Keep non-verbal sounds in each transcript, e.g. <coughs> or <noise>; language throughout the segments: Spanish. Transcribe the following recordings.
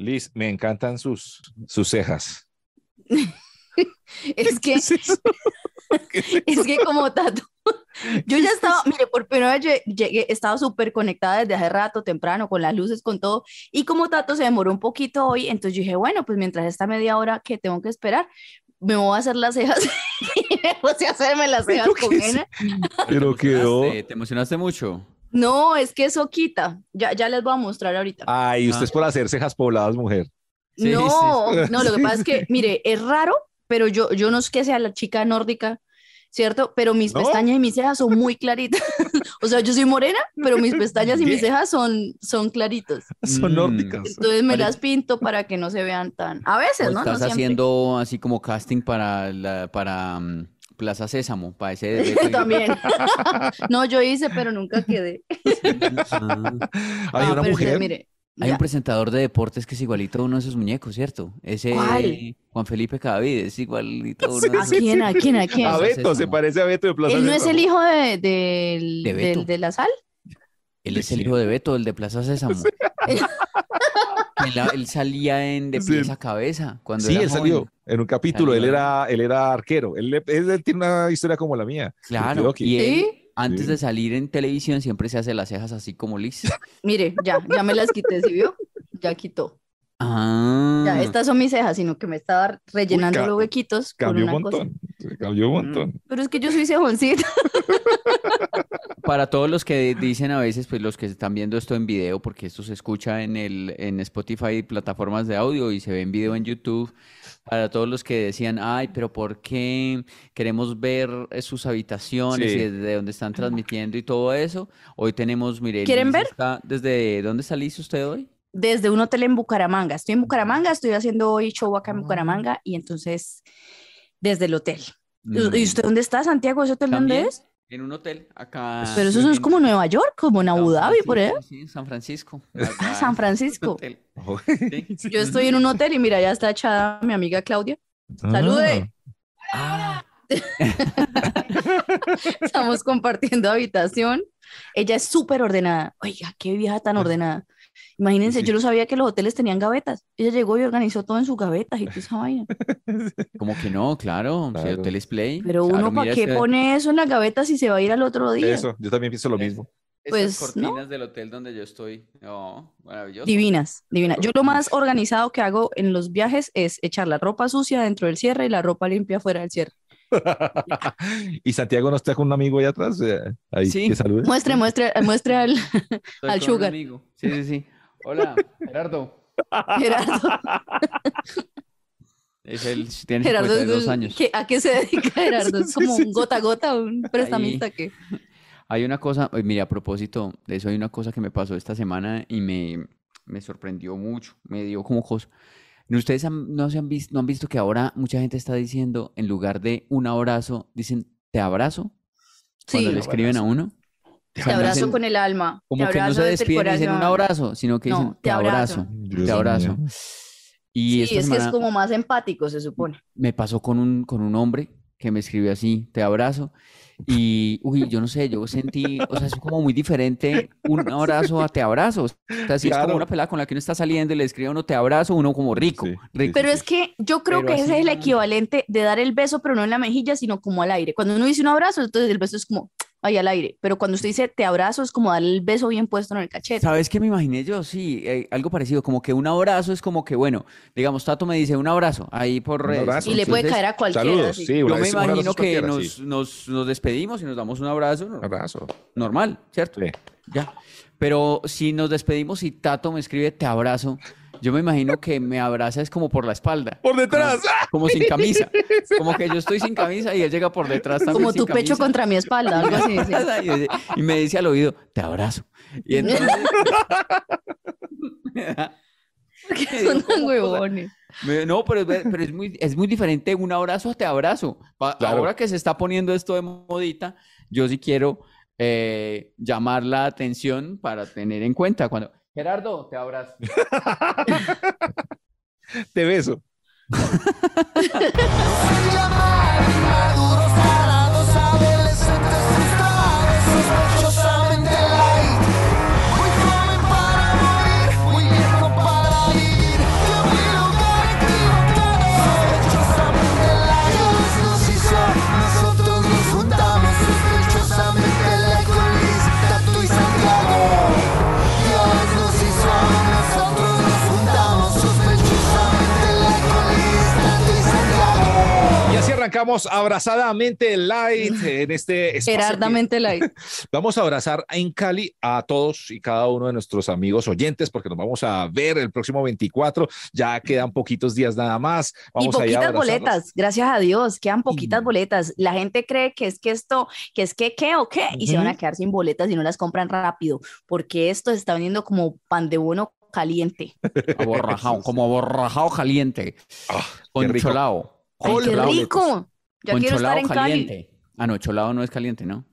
Liz, me encantan sus, sus cejas. <laughs> es que <laughs> como Tato, yo ya estaba, <laughs> mire, por primera vez llegué, estaba súper conectada desde hace rato, temprano, con las luces, con todo, y como Tato se demoró un poquito hoy, entonces yo dije, bueno, pues mientras esta media hora que tengo que esperar, me voy a hacer las cejas y me hacerme las cejas con él. Pero quedó. ¿Te emocionaste mucho? No, es que eso quita. Ya, ya les voy a mostrar ahorita. Ay, usted es ah. por hacer cejas pobladas, mujer. no, no, lo que pasa es que, <laughs> mire, es raro, pero yo, yo no es que sea la chica nórdica, ¿cierto? Pero mis pestañas y mis cejas son muy claritas. <laughs> o sea, yo soy morena, pero mis pestañas y mis cejas son, son claritas. Son mm, nórdicas. Entonces me las pinto para que no se vean tan. A veces, ¿no? Estás haciendo así como casting para, para mm, Plaza Sésamo, para ese... De... <laughs> También. <laughs> no, yo hice, pero nunca quedé. <laughs> Ah. Hay una mujer... hay un presentador de deportes que es igualito a uno de esos muñecos, ¿cierto? Ese Juan Felipe Cadavid es igualito a uno quién? ¿A quién? ¿A Beto, se parece a Beto de Plaza ¿Él no es el hijo de, de la sal? Él es el hijo de Beto, el de Plaza Sésamo. <laughs> él, salía en de pies cabeza cuando Sí, él salió en un capítulo. Él era, él era arquero. Él, tiene una historia como la mía. Claro. Y antes de salir en televisión, siempre se hace las cejas así como Liz. <laughs> Mire, ya, ya me las quité, ¿sí vio? Ya quitó. Ah. Ya, estas son mis cejas, sino que me estaba rellenando los huequitos. Cambió un montón. Cambió un mm. montón. Pero es que yo soy cejoncita. <laughs> para todos los que dicen a veces, pues los que están viendo esto en video, porque esto se escucha en, el, en Spotify y plataformas de audio y se ve en video en YouTube, para todos los que decían, ay, pero ¿por qué queremos ver eh, sus habitaciones y desde dónde están transmitiendo y todo eso? Hoy tenemos, mire, ¿quieren ver? ¿Desde dónde saliste usted hoy? Desde un hotel en Bucaramanga. Estoy en Bucaramanga, estoy haciendo hoy show acá en ah. Bucaramanga y entonces desde el hotel. ¿Y mm. usted dónde está, Santiago? ¿Ese hotel dónde es? En un hotel acá. Pues, Pero eso, es como Nueva York, como en Abu Dhabi, por ahí. Sí, San Francisco. <laughs> Ah, San Francisco. Oh. <laughs> <laughs> Yo estoy en un hotel y mira, ya está echada mi amiga Claudia. Ah. ¡Salude! Ah. Estamos compartiendo habitación. Ella es súper ordenada. Oiga, qué vieja tan ordenada. Imagínense, yo no sabía que los hoteles tenían gavetas. Ella llegó y organizó todo en sus gavetas y <laughs> Como que no, claro, el hotel es play. Pero uno, ¿para qué pone eso en las gaveta si se va a ir al otro día? Eso, yo también pienso lo mismo. Esas pues, cortinas del hotel donde yo estoy. Oh, maravilloso. Divinas, divinas. Yo lo más organizado que hago en los viajes es echar la ropa sucia dentro del cierre y la ropa limpia fuera del cierre. <laughs> y Santiago no está con un amigo allá atrás. Eh, ahí, que Muestre, muestre, muestre al, <laughs> al sugar. Sí, sí, sí. Hola, Gerardo. Gerardo. Es el, tiene Gerardo, años. ¿A qué se dedica <laughs> Gerardo? Es como un gota a gota, un prestamista que... Hay una cosa, eh, mire a propósito de eso, hay una cosa que me pasó esta semana y me, me sorprendió mucho, me dio como cosa. Ustedes no, se han visto, no han visto que ahora mucha gente está diciendo, en lugar de un abrazo, dicen, te abrazo, cuando sí, le escriben a uno. Te, abrazo con el alma. Como que no se despiden y un abrazo, sino que dicen te abrazo, te abrazo. y sí, es que es como más empático, se supone. Me pasó con un, con un hombre que me escribió así, te abrazo. Y, uy, yo no sé, yo sentí, o sea, es como muy diferente un abrazo a te abrazo. es como una pelada con la que uno está saliendo y le escribe a uno te abrazo, uno como rico. Pero es que yo creo que ese es el equivalente de dar el beso, pero no en la mejilla, sino como al aire. Cuando uno dice un abrazo, entonces el beso es como ahí al aire. Pero cuando usted dice te abrazo, es como darle el beso bien puesto en el cachete. ¿Sabes qué me imaginé yo? Sí, eh, algo parecido, como que un abrazo es como que, bueno, digamos, Tato me dice un abrazo ahí por redes. y le puede caer a cualquiera. yo me imagino que nos, despedimos y nos damos un abrazo. Un abrazo. Normal, ¿cierto? Sí. Ya. Pero si nos despedimos y Tato me escribe te abrazo, yo me imagino que me abraza es como por la espalda. Por detrás. Como, sin camisa. <laughs> Como que yo estoy sin camisa y él llega por detrás también. Como tu pecho contra mi espalda, algo así. <laughs> Y me dice al oído, te abrazo. Y entonces... <laughs> son tan huevones. No, pero, es, muy, diferente un abrazo a te abrazo. Ahora que se está poniendo esto de modita, yo sí quiero eh, llamar la atención para tener en cuenta. cuando Gerardo, te abrazo. <laughs> te beso. <laughs> abrazadamente light en este espacio. Gerardamente light. <laughs> Vamos a abrazar en Cali a todos y cada uno de nuestros amigos oyentes, porque nos vamos a ver el próximo 24. Ya quedan poquitos días nada más. Vamos y poquitas boletas, gracias a Dios, quedan poquitas boletas. La gente cree que es que esto, que es que qué o qué, y se van a quedar sin boletas y no las compran rápido, porque esto se está vendiendo como pan de bono caliente. <laughs> como aborrajado caliente. Oh, ah, con rico! Ya quiero estar en caliente. Ah, no, no es caliente, ¿no?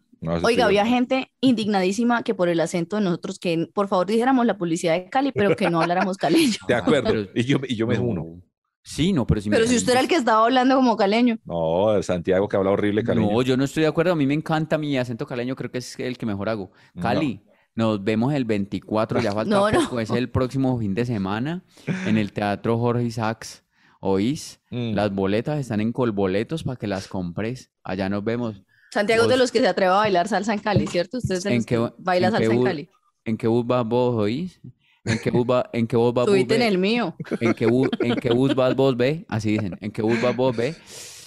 Oiga, había gente indignadísima que por el acento de nosotros, que por favor dijéramos la publicidad de Cali, pero que no habláramos <laughs> caleño. De acuerdo, y, yo, y yo me uno. Sí, no, pero si Pero si usted era el que estaba hablando como caleño. No, Santiago que habla horrible caleño. No, yo no estoy de acuerdo. A mí me encanta mi acento caleño, creo que es el que mejor hago. Cali, nos vemos el 24, ya falta <laughs> poco, es el próximo fin de semana en el Teatro Jorge Isaacs. ¿Oís? Mm. Las boletas están en Colboletos para que las compres. Allá nos vemos. Santiago es de los que se atreva a bailar salsa en Cali, ¿cierto? Ustedes ¿En qué, baila salsa en Cali. ¿En qué bus vas vos, oís? ¿En qué bus vas en qué bus Subite en el mío. ¿En qué, bus, ¿En qué bus vas vos, ve? Así dicen. ¿En qué bus vas vos, ve?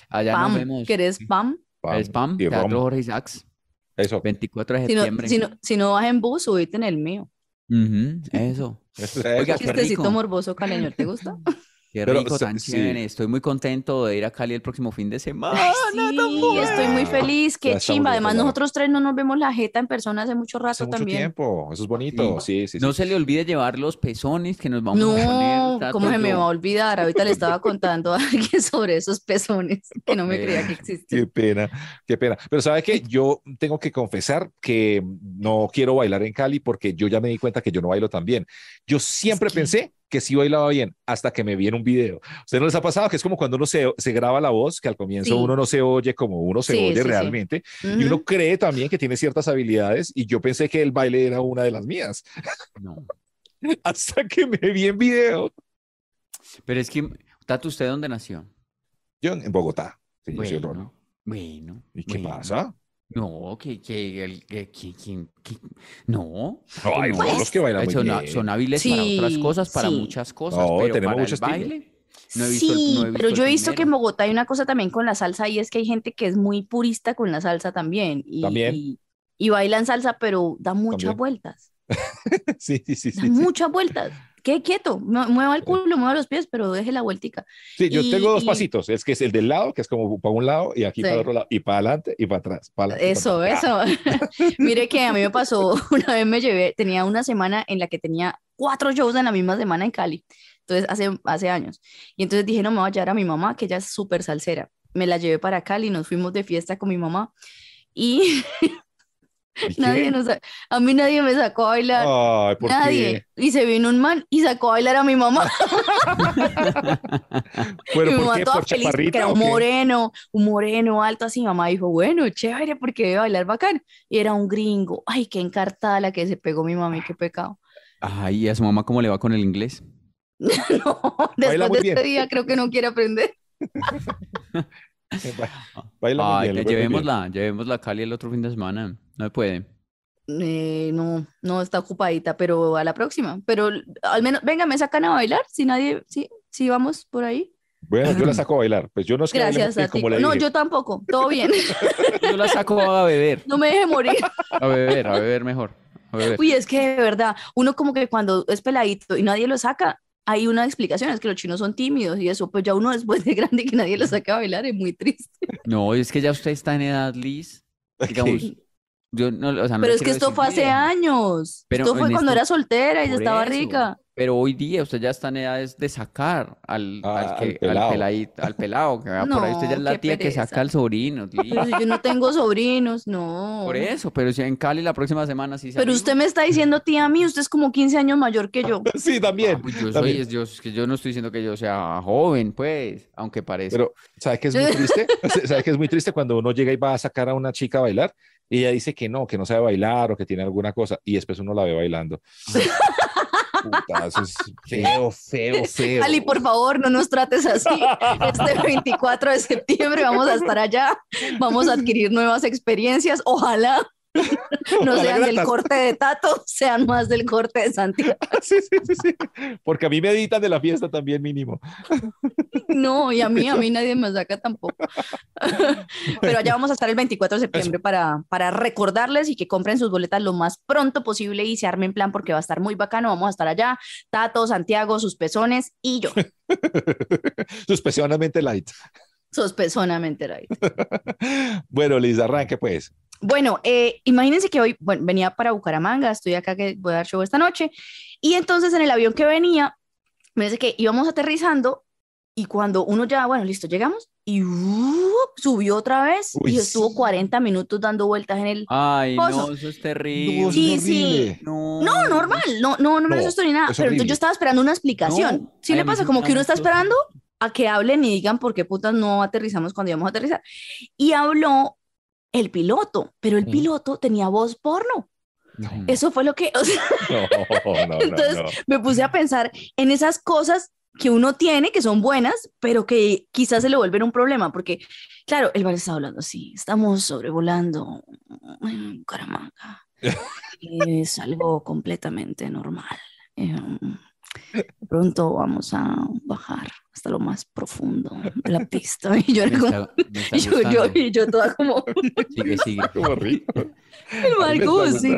Allá nos vemos. ¿Querés spam? Spam. ¿Querés pam? Teatro Jorge Isaacs. Eso. 24 de si septiembre. si, no, si no vas en bus, subite en el mío. Eso. <laughs> Oiga, qué chistecito morboso caleño, ¿te gusta? <laughs> Qué rico, Estoy muy contento de ir a Cali el próximo fin de semana. sí, estoy muy feliz, qué chimba. Además, nosotros tres no nos vemos la jeta en persona hace mucho rato hace mucho también. tiempo, eso es bonito. Sí. Sí, no se le olvide llevar los pezones que nos vamos a poner. No, ¿cómo se me va a olvidar? Ahorita le estaba contando a alguien sobre esos pezones que no me creía que existían. Qué pena, qué pena. Pero ¿sabes qué? Yo tengo que confesar que no quiero bailar en Cali porque yo ya me di cuenta que yo no bailo tan bien. Yo siempre pensé que sí bailaba bien hasta que me vi en un video. ¿Usted no les ha pasado que es como cuando uno se, graba la voz, que al comienzo uno no se oye como uno se oye realmente, y uno cree también que tiene ciertas habilidades, y yo pensé que el baile era una de las mías. No. <laughs> hasta que me vi en video. Pero es que, Tato, ¿usted dónde nació? Yo en Bogotá. bueno, bueno, ¿Y qué pasa? No, que, que, que, que no. No, hay que bailan pues, son, hábiles para otras cosas, para muchas cosas, pero tenemos para mucho sí, pero yo he visto que en Bogotá hay una cosa también con la salsa y es que hay gente que es muy purista con la salsa también. Y, también. Y, bailan salsa, pero da muchas vueltas. <laughs> sí, sí, sí. sí muchas vueltas qué quieto, mueva el culo, mueva los pies, pero deje la vueltica. Sí, yo tengo dos pasitos, es que es el del lado, que es como para un lado y aquí para el otro lado, y para adelante y para atrás. Para eso, eso. <laughs> Mire que a mí me pasó, <laughs> una vez me llevé, tenía una semana en la que tenía cuatro shows en la misma semana en Cali, entonces hace, hace años. Y entonces dije, no, me voy a llevar a mi mamá, que ella es súper salsera. Me la llevé para Cali, nos fuimos de fiesta con mi mamá y <laughs> Nadie nos, a mí nadie me sacó a bailar. nadie. Y se vino un man y sacó a bailar a mi mamá. <laughs> mi mamá toda feliz porque era un moreno, un moreno alto así. mamá dijo, bueno, chévere, porque debe bailar bacán. Y era un gringo. Ay, qué encartada la que se pegó mi mamá y qué pecado. Ay, ¿y a su mamá cómo le va con el inglés? <laughs> no, después de este día creo que no quiere aprender. <laughs> Baila Ay, que llevémosla, llevémosla a Cali el otro fin de semana. No puede. Eh, no, no está ocupadita, pero a la próxima. Pero al menos, venga, me sacan a bailar, si nadie, sí, sí vamos por ahí. Bueno, yo la saco a bailar, pues yo no sé. Gracias a ti. No, yo tampoco, todo bien. <laughs> yo la saco a beber. No me deje morir. A beber, a beber mejor. Uy, es que de verdad, uno como que cuando es peladito y nadie lo saca, hay una explicación, es que los chinos son tímidos y eso, pues ya uno después de grande que nadie lo saca a bailar es muy triste. No, es que ya usted está en edad, Liz, <laughs> digamos, pero es que esto fue hace años. esto fue cuando era soltera y estaba rica. Pero hoy día usted ya está en edades de sacar al, ah, al, pelado. por ahí usted ya es la tía que saca al sobrino. yo no tengo sobrinos, no. Por eso, pero si en Cali la próxima semana sí se Pero usted me está diciendo tía a mí, usted es como 15 años mayor que yo. <laughs> sí, también. Ah, pues yo, yo, es que yo no estoy diciendo que yo sea joven, pues, aunque parece. Pero, ¿sabes qué es muy <laughs> triste? <laughs> ¿Sabes qué es muy triste cuando uno llega y va a sacar a una chica a bailar y ella dice que no, que no sabe bailar o que tiene alguna cosa. Y después uno la ve bailando. <laughs> Puta, eso es feo, feo, feo. Ali, por favor, no nos trates así. Este 24 <laughs> de septiembre vamos a estar allá, vamos a adquirir nuevas experiencias, ojalá. <laughs> no sean del corte de Tato, <laughs> sean más del corte de Santiago. <laughs> Sí, sí, sí, Porque a mí me editan de la fiesta también mínimo. No, y a mí, a mí nadie me saca tampoco. Pero allá vamos a estar el 24 de septiembre para, para recordarles y que compren sus boletas lo más pronto posible y se armen plan porque va a estar muy bacano. Vamos a estar allá, Tato, Santiago, sus pezones y yo. sus light. Sus light. bueno, Liz, arranque pues. Bueno, eh, imagínense que hoy bueno, venía para Bucaramanga, estoy acá que voy a dar show esta noche, y entonces en el avión que venía, me dice que íbamos aterrizando y cuando uno ya, bueno, listo, llegamos y ¡uh! subió otra vez y estuvo 40 minutos dando vueltas en el Ay, no, eso es terrible. sí, sí. No, normal, no, no, no me asustó ni nada, pero entonces yo estaba esperando una explicación. sí le pasa como que uno está esperando a que hablen y digan por qué putas no aterrizamos cuando íbamos a aterrizar. Y habló el piloto, pero el mm. piloto tenía voz porno. Eso fue lo que... <laughs> entonces me puse a pensar en esas cosas que uno tiene, que son buenas, pero que quizás se le vuelven un problema, porque, claro, el bar está hablando así, estamos sobrevolando mm, Caramanga. <laughs> es algo completamente normal. Em, pronto vamos a bajar hasta lo más profundo de la <laughs> pista. Y yo, como, yo, yo, y toda como... Sigue, sigue. <laughs> Como rico. <laughs> El Marcos sí,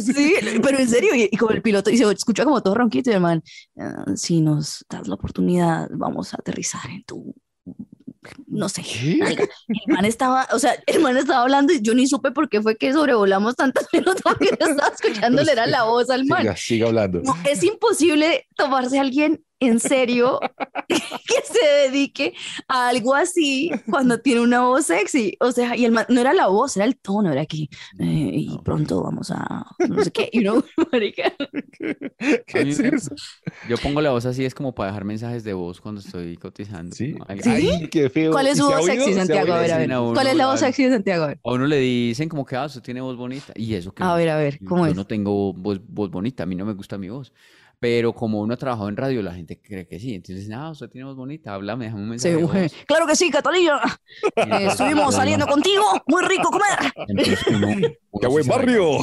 sí, pero en serio, y, como el piloto, dice, escucha como todo ronquito, y el man, ah, si nos das la oportunidad, vamos a aterrizar en tu no sé. el man estaba, o sea, el man estaba hablando y yo ni supe por qué fue que sobrevolamos tantas minutos <laughs> que estaba le pues, era la voz al man. Siga, hablando. es imposible tomarse a alguien en serio <laughs> que se dedique a algo así cuando tiene una voz sexy. O sea, y el no era la voz, era el tono, era que eh, y pronto vamos a no sé qué, <laughs> eh, Yo pongo la voz así, es como para dejar mensajes de voz cuando estoy cotizando. Sí, qué feo. ¿Cuál es su voz sexy, Santiago? A ver, a ver. ¿Cuál es la voz sexy de Santiago? A, uno le dicen como que, ah, usted tiene voz bonita. Y eso que. A ver, a ver, ¿cómo es? Yo no tengo voz, voz bonita, a mí no me gusta mi voz. Pero como uno ha trabajado en radio, la gente cree que sí. Entonces, nada, ah, usted tiene voz bonita, háblame, déjame un mensaje. <laughs> claro que sí, Catalina. <laughs> Eh, estuvimos saliendo contigo, muy rico comer. <laughs> ¡Qué buen barrio!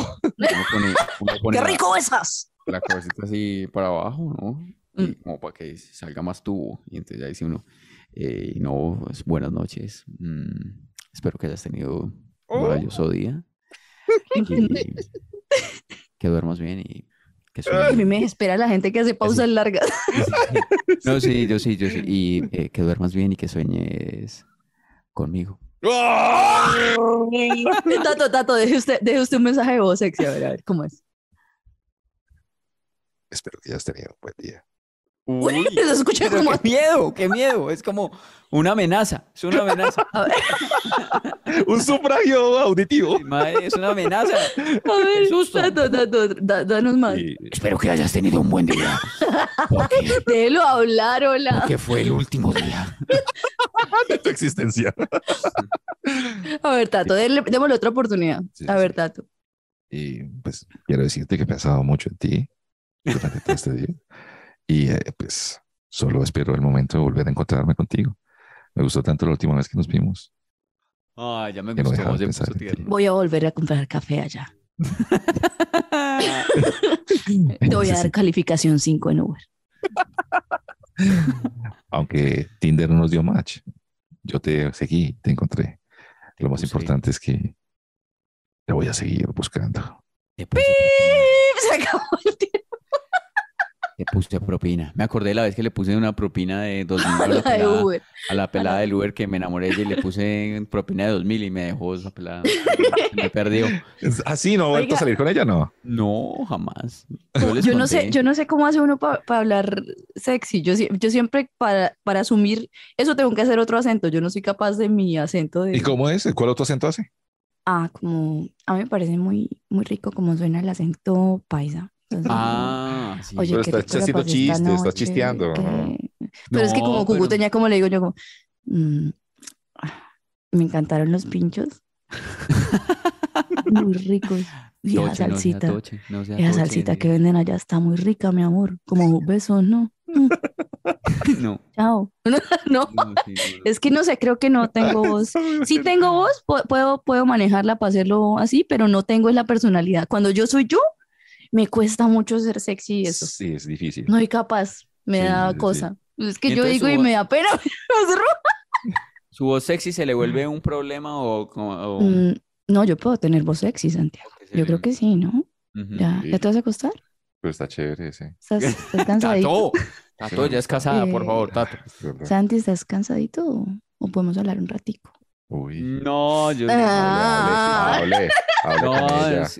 ¡Qué rico esas! La cabecita así para abajo, ¿no? Y mm. como para que salga más tubo. Y entonces ya dice uno, eh, no, pues buenas noches. Mm, espero que hayas tenido un oh. maravilloso día. que duermas bien y a mí me <laughs> espera la gente que hace pausas largas. <laughs> No, sí, yo sí, yo sí. Y eh, que duermas bien y que sueñes conmigo. tato, Tato, deje usted, deje usted un mensaje de voz sexy, a ver, a ver, ¿cómo es? Espero que hayas tenido un buen día. Uy, se como miedo, qué miedo. Es como una amenaza, es una amenaza. <laughs> <laughs> Un sufragio auditivo. es una amenaza. A ver, danos más. Espero que hayas tenido un buen día. Porque... <laughs> Déjelo hablar, hola. Que fue el último día de tu existencia. A ver, Tato, démosle otra oportunidad. A ver, Tato. Y pues quiero decirte que he pensado mucho en ti durante todo este día. Y eh, pues solo espero el momento de volver a encontrarme contigo. Me gustó tanto la última vez que nos vimos. Ah, ya me gustó. Voy a volver a comprar café allá. <laughs> Te voy a dar calificación 5 en Uber. Aunque Tinder no nos dio match. Yo te seguí, te encontré. Lo más importante es que te voy a seguir buscando. <laughs> Se acabó el le puse propina. Me acordé la vez que le puse una propina de 2.000 <laughs> a, la pelada, del Uber que me enamoré de y le puse <laughs> propina de 2.000 y me dejó esa pelada. <laughs> me perdió. ¿Así ¿ah, no ha vuelto a salir con ella? No. No, jamás. Yo, no, sé, yo no sé cómo hace uno para hablar sexy. Yo, yo siempre para, asumir eso tengo que hacer otro acento. Yo no soy capaz de mi acento. De... ¿Y cómo es? ¿Cuál otro acento hace? Ah, como a mí me parece muy, muy rico como suena el acento paisa. ah pero está, haciendo chistes, está chisteando. Pero es que como Cucu tenía, como le digo yo, como, mm, me encantaron los pinchos. <laughs> muy ricos. Y la esa salsita, esa salsita que venden allá está muy rica, mi amor. Como beso, mm. <laughs> <laughs> ¿no? No. Chao. No, es que no sé, creo que no tengo voz. Si tengo voz, puedo, puedo manejarla para hacerlo así, pero no tengo la personalidad. Cuando yo soy yo, me cuesta mucho ser sexy y eso. Sí, es difícil. No hay capaz, me da cosa. Es que yo digo y <laughs> me da pena. ¿Su voz sexy se le vuelve mm. un problema o...? Mm, no, yo puedo tener voz sexy, Santiago. Yo creo que sí, ¿no? ¿Ya? te vas a acostar? Pues está chévere, sí. <laughs> ¿Estás, cansadito? Tato, ya es <laughs> casada, por eh, favor, Tato. Santi, ¿estás cansadito o podemos hablar un ratico? Uy. No, yo no. Ah.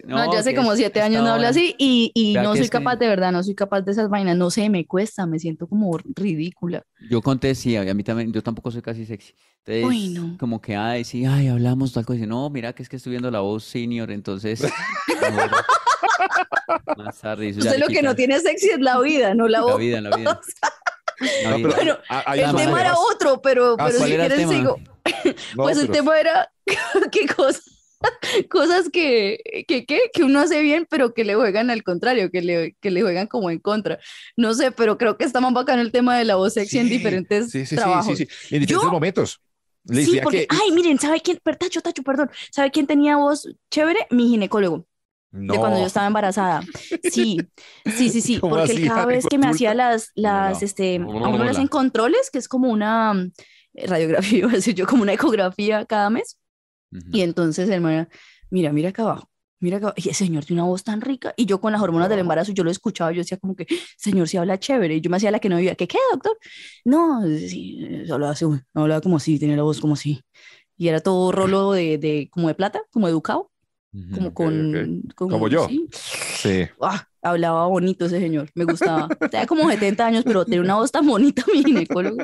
no, yo hace como siete años no hablo así y, no soy capaz, de verdad, no soy capaz de esas vainas. No sé, me cuesta, me siento como ridícula. Yo conté, sí, a mí también, yo tampoco soy casi sexy. Entonces, como que, ay, sí, ay, hablamos tal cosa. Y, no, mira, que es que estoy viendo la voz senior, entonces. <laughs> más Usted lo que no tiene sexy es la vida, no la, voz. La vida, la el tema era otro, pero, ah, si quieres sigo. <laughs> pues el tema era <laughs> qué <laughs> cosas, cosas que, que, que, uno hace bien, pero que le juegan al contrario, que le, que le juegan como en contra. No sé, pero creo que está más bacano el tema de la voz sexy en diferentes sí, sí, Sí, sí, En diferentes momentos. sí, porque, ay, miren, ¿sabe quién? Tacho, Tacho, perdón. ¿Sabe quién tenía voz chévere? Mi ginecólogo. No. De cuando yo estaba embarazada. Sí, sí, sí, sí. Porque cada vez que me hacía las, las, este, algunas en controles, que es como una, eh, radiografía, <laughs> iba a yo, como una ecografía cada mes. Y entonces el man, mira, mira acá abajo, mira Y el señor tiene una voz tan rica. Y yo con las hormonas del embarazo, yo lo escuchaba, yo decía como que, señor, si habla chévere. Y yo me hacía la que no vivía, ¿qué qué, doctor? No, sí, hablaba así, hablaba como así, tenía la voz como así. Y era todo rolo <laughs> de, de como de plata, como educado como con, como yo sí, ah, hablaba bonito ese señor, me gustaba. Tenía como 70 años, pero tenía una voz tan bonita <laughs> mi ginecólogo.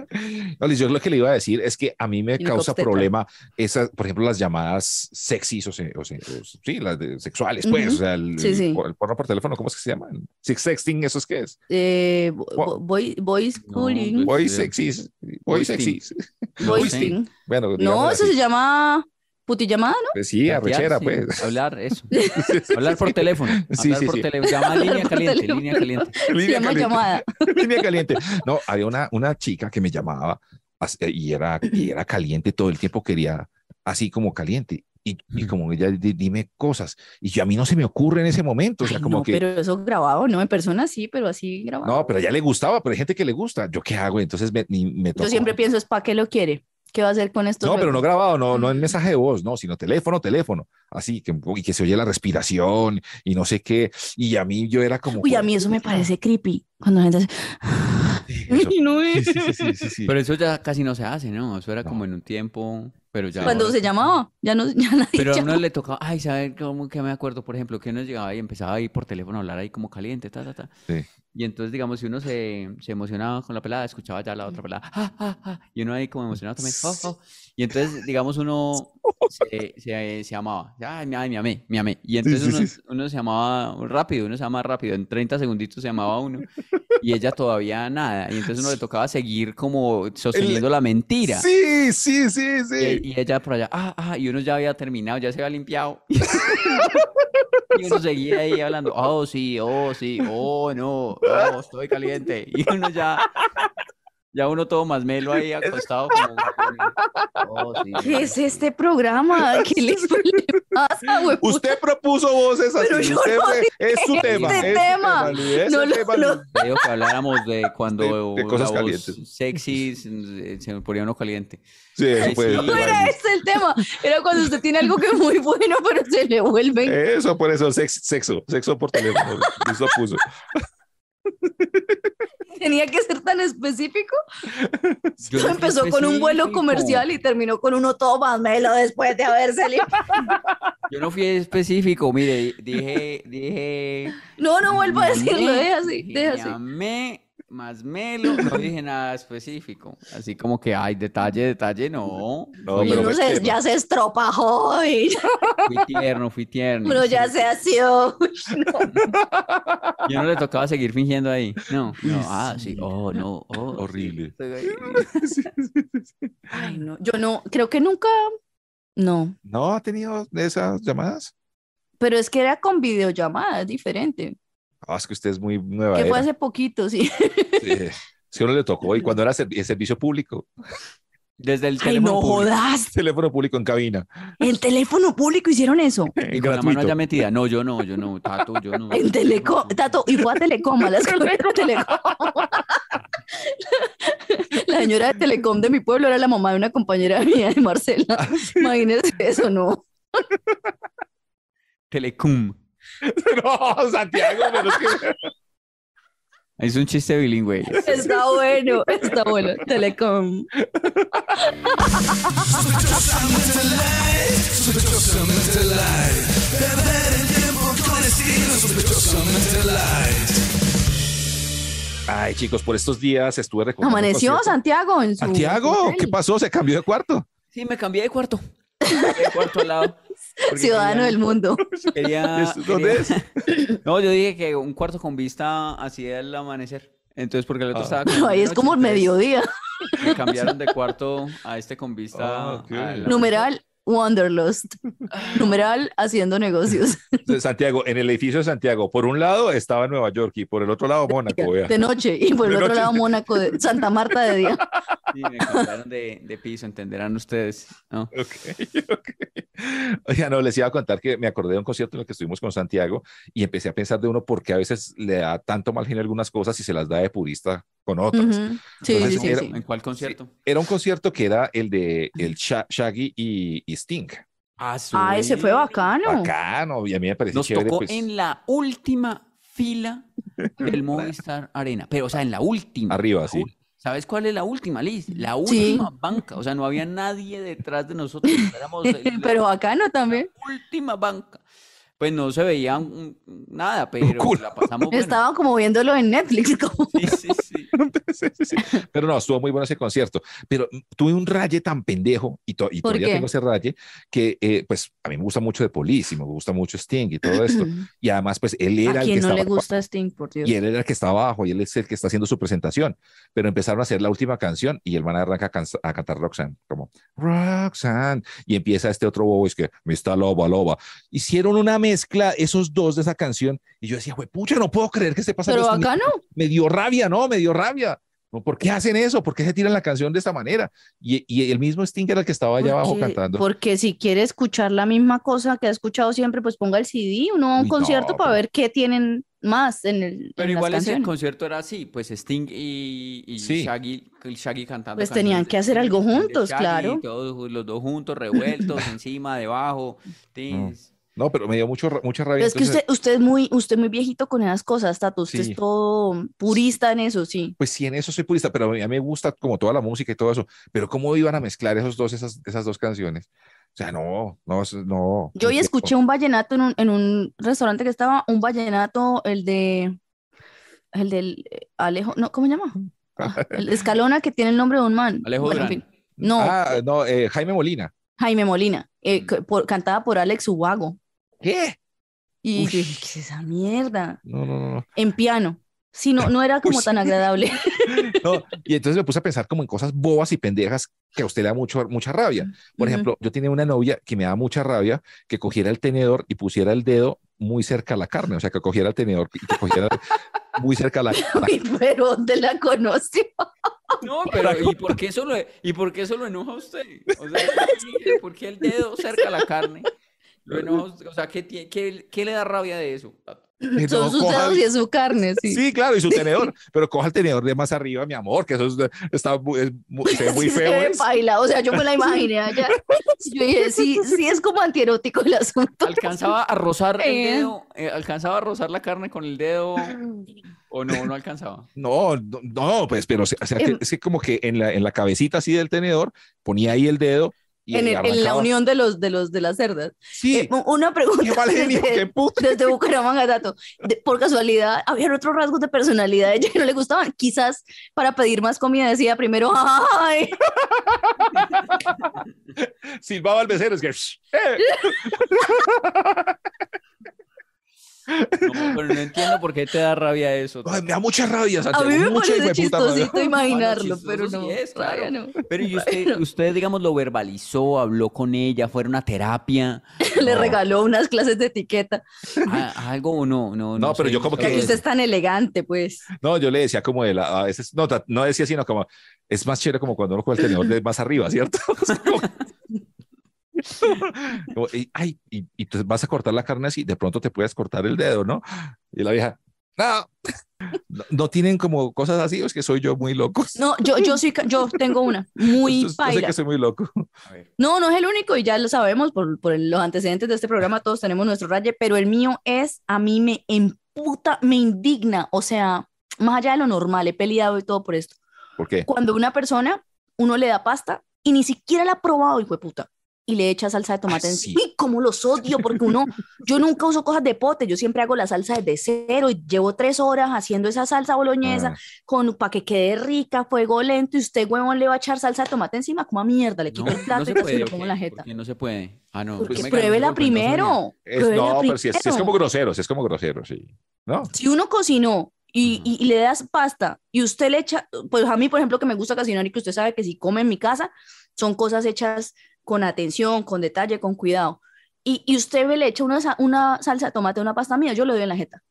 No, yo lo que le iba a decir es que a mí me causa problema esas, por ejemplo, las llamadas sexys o, sí, las sexuales, pues, o sea, el, porno por teléfono, ¿cómo es que se llaman? sexting, ¿eso es qué es? Eh, schooling. No, sexys, Bueno, no, eso se llama puti llamada, ¿no? Pues sí, arrechera, pues. Hablar, eso. <laughs> hablar por teléfono. hablar sí, por sí. línea caliente, línea caliente. <laughs> Línea llamada. <laughs> línea caliente. No, había una, una chica que me llamaba eh, y era, y era caliente todo el tiempo, quería así como caliente. Y, como ella dime cosas y yo a mí no se me ocurre en ese momento sea no, pero eso grabado no en persona sí pero así grabado no pero ya le gustaba pero hay gente que le gusta yo qué hago entonces me, me tocó. yo siempre pienso es para qué lo quiere ¿Qué va a hacer con esto? No, pero no grabado, no, no en mensaje de voz, no, sino teléfono, teléfono. Así que, y que se oye la respiración y no sé qué. Y a mí yo era como. Uy, a mí eso me <laughs> ah. parece creepy. Cuando la gente hace. Pero eso ya casi no se hace, ¿no? Eso era como en un tiempo. Pero ya. Cuando se llamaba, ya no. Ya nadie pero a uno le tocaba, ay, ¿sabes cómo que me acuerdo? Por ejemplo, que uno llegaba y empezaba ahí por teléfono a hablar ahí como caliente, ta, ta, ta. Sí. Y entonces, digamos, si uno se, emocionaba con la pelada, escuchaba ya la otra pelada, ¡ah, ah, ah! y uno ahí como emocionado también, ¡Oh, oh! Y entonces, digamos, uno se, llamaba amaba. Ay, mi amé, mi amé. Y entonces uno, se llamaba rápido, uno se llamaba rápido. En 30 segunditos se llamaba uno. Y ella todavía nada. Y entonces uno le tocaba seguir como sosteniendo la mentira. Sí, sí, sí, sí. Y, ella por allá, ah, ah, y uno ya había terminado, ya se había limpiado. <laughs> y uno seguía ahí hablando, oh, sí, oh, sí, oh, no, oh, estoy caliente. Y uno ya ya uno todo más melo ahí <laughs> acostado. <laughs> Oh, ¿Qué es este programa? ¿Qué <laughs> les pasa, güey? Usted propuso voces así. Usted este es su tema. es tema no el tema, que habláramos de cuando de, cosas la voz sexy se me ponía uno caliente. Sí, eso puede, No era ese el tema. Era cuando usted tiene algo que es muy bueno, pero se le vuelve. Eso, por eso, sexo, sexo, sexo por teléfono. Eso puso tenía que ser tan específico. empezó con un vuelo comercial y terminó con uno todo más melo después de haber salido. Yo no fui específico, mire, dije, dije. No, no vuelvo a decirlo, deja así, deja así más melo, no <coughs> dije nada específico. Así como que, hay detalle, detalle, no. no ya se estropajó y <laughs> Fui tierno, fui tierno. Uno ya se ha No. Yo no le tocaba seguir fingiendo ahí. No, no, ah, sí, oh, no, oh, Horrible. <laughs> ay, no, yo no, creo que nunca, no. ¿No ha tenido esas llamadas? Pero es que era con videollamadas diferente. Ah, es que usted es muy nueva. Que fue hace poquito, sí. sí. Si uno le tocó y cuando era el servicio público. Desde el teléfono no público. Teléfono público en cabina. El teléfono público hicieron eso. <laughs> Y con la mano ya metida. No, yo no, yo no, Tato, yo no. En Telecom, Tato, y fue a Telecom, a la Telecom. La señora de Telecom de mi pueblo era la mamá de una compañera mía de Marcela. Ah, imagínese eso, no. Telecom. <laughs> no, Santiago, pero es que. Es un chiste bilingüe. Está bueno, está bueno. Telecom. Ay, chicos, por estos días estuve recordando. Amaneció Santiago en su. Santiago, ¿qué pasó? ¿Se cambió de cuarto? Sí, me cambié de cuarto. de cuarto al lado. Ciudadano del <laughs> mundo. <laughs> ¿Dónde es? <laughs> No, yo dije que un cuarto con vista hacia el amanecer. Entonces, porque el otro ah. estaba. no, ahí es como el mediodía. Me cambiaron de cuarto a este con vista. Ah, Numeral Wanderlust. Numeral haciendo negocios. Santiago, en el edificio de Santiago, por un lado estaba Nueva York y por el otro lado Mónaco. De noche y por el otro lado Mónaco, Santa Marta de día. me cambiaron de, piso, entenderán ustedes. Ok, ok sea, no, les iba a contar que me acordé de un concierto en el que estuvimos con Santiago y empecé a pensar de uno por qué a veces le da tanto mal genio algunas cosas y se las da de purista con otras. sí, sí, sí, ¿En cuál concierto? Era un concierto que era el de el Shaggy y, Sting. Ah, ah ese fue bacano. Bacano, y a mí me pareció Nos tocó pues. en la última fila del <laughs> Movistar Arena, pero o sea, en la última. Arriba, sí. ¿Sabes cuál es la última, Liz? La última banca. O sea, no había nadie detrás de nosotros. Éramos <laughs> el, Pero acá no también. última banca pues no se veía nada, pero la pasamos. <laughs> Bueno. Estaban como viéndolo en Netflix. <laughs> <laughs> Sí, sí, sí. pero no, estuvo muy bueno ese concierto. Pero tuve un raye tan pendejo y, todavía tengo ese raye que, eh, pues, a mí me gusta mucho de Police y me gusta mucho Sting y todo esto. y además, pues, él era el que no le gusta Sting, por Dios? Y él era el que estaba abajo y él es el que está haciendo su presentación. Pero empezaron a hacer la última canción y el man arranca a, a cantar Roxanne, como Roxanne. Y empieza este otro bobo, es que me está loba, loba. Hicieron una mezcla esos dos de esa canción. Y yo decía, pucha, no puedo creer que se pasando Pero acá no. Me dio rabia, ¿no? Me dio rabia. ¿Por qué hacen eso? ¿Por qué se tiran la canción de esta manera? Y, el mismo Sting era el que estaba allá abajo cantando. Porque si quiere escuchar la misma cosa que ha escuchado siempre, pues ponga el CD, uno a un concierto para ver qué tienen más en el. Pero igual ese concierto era así, pues Sting y, y Shaggy, Shaggy, cantando. Pues tenían que hacer algo juntos, claro. los dos juntos, revueltos, <laughs> encima, debajo, no, pero me dio mucho, mucha rabia. es que usted, usted, es muy, usted muy viejito con esas cosas, Tato. Usted es todo purista en eso, sí. Pues sí, en eso soy purista, pero a mí me gusta como toda la música y todo eso. Pero ¿cómo iban a mezclar esos dos, esas, esas dos canciones? O sea, no, no, no. Yo hoy escuché un vallenato en un, en un restaurante que estaba, un vallenato, el de, el del eh, Alejo, no, ¿cómo se llama? Ah, el Escalona que tiene el nombre de un man. Alejo No. Ah, no, eh, Jaime Molina. Jaime Molina, eh, mm. cantada por Alex Ubago. ¿Qué? Y dije, ¿qué es esa mierda? No, no, no. En piano. Sí, no, no era como tan <laughs> agradable. y entonces me puse a pensar como en cosas bobas y pendejas que a usted le da mucho, mucha rabia. Por ejemplo, yo tenía una novia que me da mucha rabia que cogiera el tenedor y pusiera el dedo muy cerca a la carne, o sea, que cogiera el tenedor y que cogiera <laughs> muy cerca a la carne. <laughs> pero ¿dónde la conoció? No, pero ¿y por qué eso lo, e-, y por qué eso lo enoja a usted? O sea, ¿por qué el dedo cerca a la carne? o sea, ¿qué, qué le da rabia de eso? Son sus dedos y su carne, sí. Sí, claro, y su <laughs> tenedor. Pero coja el tenedor de más arriba, mi amor, que eso es, está muy, feo. o sea, yo me la imaginé <laughs> allá. Yo dije, sí, sí es como antierótico el asunto. Alcanzaba a rozar el eh. dedo, eh, alcanzaba a rozar la carne con el dedo. ¿O no, no alcanzaba? No, no, pues, pero o em. es como que en la, en la cabecita así del tenedor ponía ahí el dedo en, la unión de los de los de las cerdas. Sí. Eh, una pregunta. Qué qué puta. Desde Bucaramanga, dato por casualidad, había otros rasgos de personalidad de ella que no le gustaban. Quizás para pedir más comida decía primero, ¡ay! <laughs> Silbaba al becerro, es que. <laughs> No, pero no entiendo por qué te da rabia eso. me da mucha rabia, Santiago. A mí me parece chistosito imaginarlo, pero no. es, Pero usted, digamos, lo verbalizó, habló con ella, fue a terapia. <laughs> Le regaló unas clases de etiqueta. algo o no. No, no pero yo como que... usted es tan elegante, pues. No, yo le decía como él, a veces, no, no decía sino como, es más chévere como cuando uno juega el tenedor de más arriba, ¿cierto? <laughs> y, y, te vas a cortar la carne así, de pronto te puedes cortar el dedo, ¿no? Y la vieja, no. no. tienen como cosas así, es que soy yo muy loco. No, yo, yo, soy, yo tengo una muy paila que soy muy loco. No, no es el único y ya lo sabemos por, los antecedentes de este programa, todos tenemos nuestro raye, pero el mío es, a mí me emputa, me indigna, o sea, más allá de lo normal, he peleado y todo por esto. ¿Por qué? Cuando una persona, uno le da pasta y ni siquiera la ha probado, hijo de puta y le echa salsa de ah, tomate encima. Sí. ¡Y cómo los odio! Porque uno, <laughs> yo nunca uso cosas de pote, yo siempre hago la salsa desde cero y llevo tres horas haciendo esa salsa boloñesa ah. para que quede rica, fuego lento, y usted, huevón, le va a echar salsa de tomate encima, como a mierda, le quita el plato no se y puede, se la jeta. no se puede? Ah, no. Porque pruébela primero. Es, no, pero si es, como grosero, si es como grosero, sí. ¿No? Si uno cocinó y, le das pasta y usted le echa, pues a mí, por ejemplo, que me gusta cocinar y que usted sabe que si come en mi casa, son cosas hechas con atención, con detalle, con cuidado. Y, usted me le echa una, una salsa de tomate, una pasta mía, yo le doy en la jeta.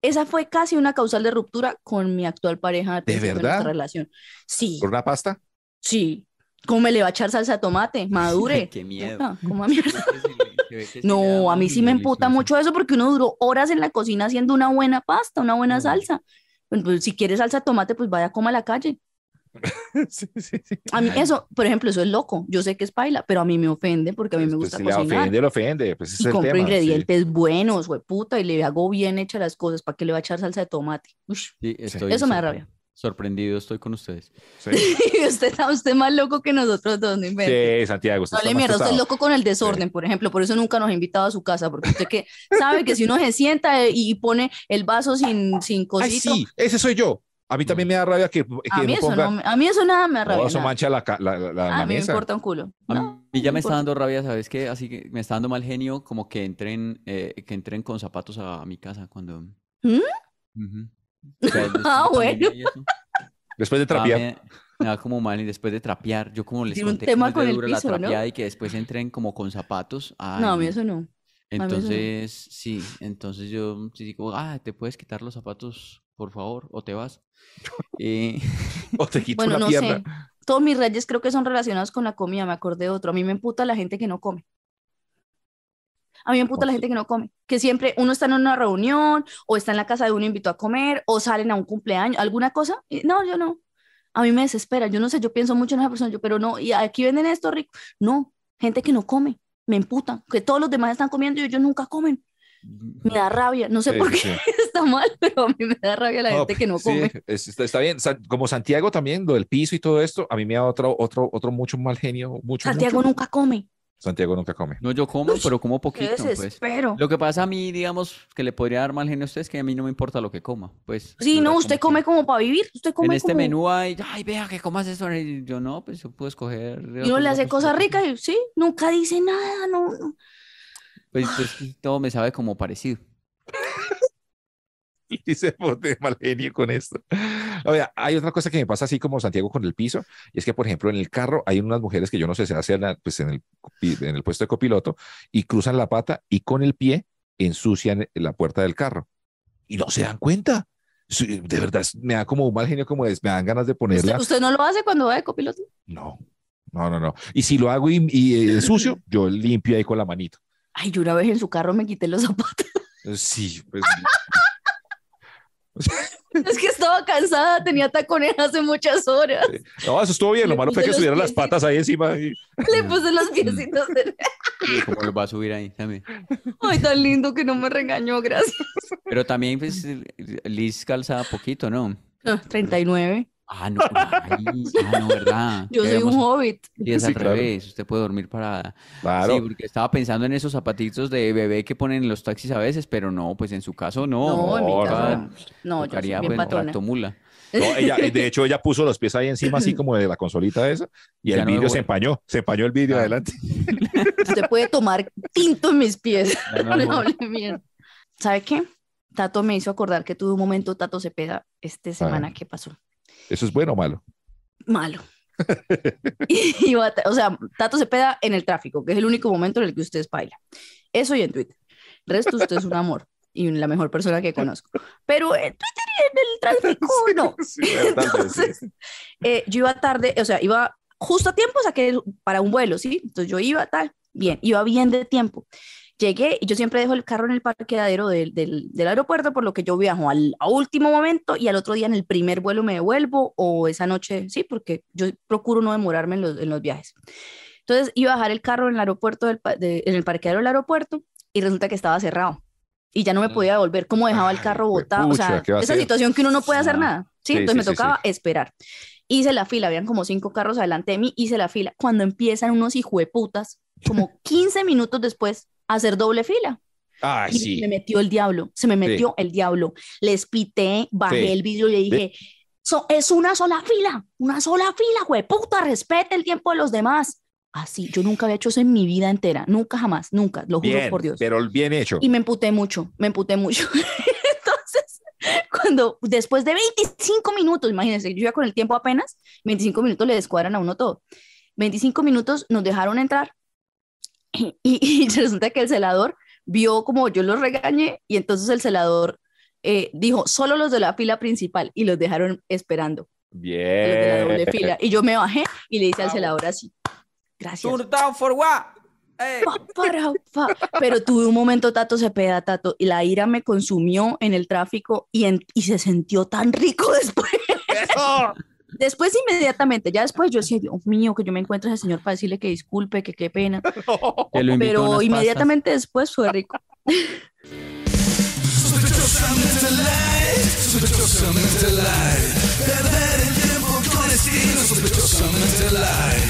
Esa fue casi una causal de ruptura con mi actual pareja. ¿De verdad? relación. Sí. ¿Por una pasta? Sí. ¿Cómo me le va a echar salsa de tomate? <laughs> Madure. Qué miedo. No, a No, a mí sí me emputa mucho eso porque uno duró horas en la cocina haciendo una buena pasta, una buena salsa. Pues, pues, si quiere salsa de tomate, pues vaya, coma a la calle. <laughs> A mí eso, por ejemplo, eso es loco. Yo sé que es paila, pero a mí me ofende porque a mí me gusta pues si cocinar. ofende, ofende. Pues y compro ingredientes buenos, puta, y le hago bien hechas las cosas. ¿Para que le va a echar salsa de tomate? eso me da rabia. Sorprendido estoy con ustedes. <laughs> y usted está usted más loco que nosotros dos, Sí, Santiago. Usted no le mierda, usted es loco con el desorden, por ejemplo. Por eso nunca nos ha invitado a su casa, porque usted que sabe que si uno se sienta eh, y pone el vaso sin, sin cosito. sí, ese soy yo. A mí también me da rabia que, a, mí no, a mí eso nada me da rabia. eso mancha la, ah, la, A mí me importa un culo. A mí ya me, está dando rabia, ¿sabes qué? Así que me está dando mal genio como que entren, eh, que entren con zapatos a, mi casa cuando... ¿Mm? <laughs> ah, bueno. Después de trapear. como mal y después de trapear. Yo como les conté que tema la trapeada y que después entren como con zapatos. no, a mí eso no. Entonces, sí, entonces yo sí digo, ah, te puedes quitar los zapatos por favor, o te vas. <laughs> Eh, <laughs> o te <laughs> quito bueno, no Sé. Todos mis reyes creo que son relacionados con la comida, me acordé de otro. A mí me emputa la gente que no come. A mí me emputa la gente que no come, que siempre uno está en una reunión o está en la casa de uno invitó a comer o salen a un cumpleaños, alguna cosa. No, yo no. A mí me desespera. Yo no sé, yo pienso mucho en esa persona, yo, pero no, y aquí venden esto rico. No, gente que no come, me emputa, que todos los demás están comiendo y ellos nunca comen me da rabia, no sé por qué <laughs> está mal, pero a mí me da rabia la gente que no come. Sí, está, bien, como Santiago también, lo del piso y todo esto, a mí me da otro, otro, otro mucho mal genio. Mucho, Santiago nunca come. Santiago nunca come. No, yo como, pero como poquito. Pues. Lo que pasa a mí, digamos, que le podría dar mal genio a usted es que a mí no me importa lo que coma. Pues, sí, no, usted come como para vivir. Usted come en este menú hay, ay, vea que comas eso. yo no, pues yo puedo escoger. Yo no le hace cosas ricas, sí, nunca dice nada, no. Pues, pues, pues, todo me sabe como parecido. <laughs> y se pone mal genio con esto. O hay otra cosa que me pasa así como Santiago con el piso, y es que, por ejemplo, en el carro hay unas mujeres que yo no sé, se hacen pues, en, el, en el puesto de copiloto y cruzan la pata y con el pie ensucian la puerta del carro y no se dan cuenta. De verdad, me da como un mal genio, como me dan ganas de ponerla. ¿Usted, no lo hace cuando va de copiloto? No, no, no, no. Y si lo hago y, y eh, sucio, <laughs> yo limpio ahí con la manito. Ay, yo una vez en su carro me quité los <laughs> zapatos. Eh, sí, pues, <laughs> es que estaba cansada, tenía tacones hace muchas horas. No, eso estuvo bien. Lo malo fue que subiera las patas ahí encima. Le puse los mm. piecitos. De... ¿Cómo los va a subir ahí también? Ay, tan lindo que no me regañó, gracias. Pero también, pues, Liz calzaba poquito, ¿no? Ah, no, 39. Ah, no, ah, no, ¿verdad? <laughs> Yo soy un hobbit. Y es al revés, usted puede dormir parada. Claro. Sí, porque estaba pensando en esos zapatitos de bebé que ponen en los taxis a veces, pero no, pues en su caso no. No, en no. yo soy bien pues, No, de hecho, ella puso los pies ahí encima, así <laughs> como de la consolita esa, y el no se empañó, se empañó el vidrio ah. adelante. <laughs> Usted puede tomar tinto en mis pies. No, no ¿Sabe qué? Tato me hizo acordar que tuve un momento Tato Cepeda esta semana que pasó. ¿Eso es bueno o malo? Malo. o sea, Tato se pega en el tráfico, que es el único momento en el que usted baila. Eso y en Twitter. Resto, usted es un amor y la mejor persona que conozco. Pero en Twitter y en el tráfico, <laughs> no. Entonces, eh, yo iba tarde, o sea, iba justo a tiempo, saqué para un vuelo, ¿sí? Entonces yo iba tal, bien, iba bien de tiempo. Llegué y yo siempre dejo el carro en el parqueadero del, del, aeropuerto, por lo que yo viajo al último momento y al otro día en el primer vuelo me devuelvo o esa noche, sí, porque yo procuro no demorarme en los, en los viajes. Entonces iba a dejar el carro en el aeropuerto, del, en el parqueadero del aeropuerto y resulta que estaba cerrado y ya no me mm. podía devolver, como dejaba el carro ah, botado, o sea, esa situación que uno no puede hacer nada, ¿sí? Entonces me tocaba esperar. Hice la fila, habían como cinco carros adelante de mí, hice la fila. Cuando empiezan unos hijueputas, como 15 minutos después, hacer doble fila. Ah, y sí. Me metió el diablo, se me metió el diablo. Les pité, bajé el vídeo y le dije, es una sola fila, una sola fila, güey, puta, respete el tiempo de los demás. Así, yo nunca había hecho eso en mi vida entera, nunca jamás, nunca, lo juro por Dios. Pero bien hecho. Y me emputé mucho, me emputé mucho. <laughs> Entonces, cuando después de 25 minutos, imagínense, yo ya con el tiempo apenas, 25 minutos le descuadran a uno todo. 25 minutos nos dejaron entrar <coughs> y, resulta que el celador vio como yo los regañé y entonces el celador eh, dijo, solo los de la fila principal y los dejaron esperando. Bien. Y yo me bajé y le hice al celador así. Gracias. for what? <laughs> Pero tuve un momento, Tato Cepeda, Tato, y la ira me consumió en el tráfico y, y se sintió tan rico <laughs> después. Después, inmediatamente, ya después yo decía, Dios mío, que yo me encuentro a ese señor para decirle que disculpe, que qué pena. <laughs> Pero inmediatamente después fue rico. <laughs> Sospechosamente light, sospechosamente light. Perder el tiempo con estilo, sospechosamente light.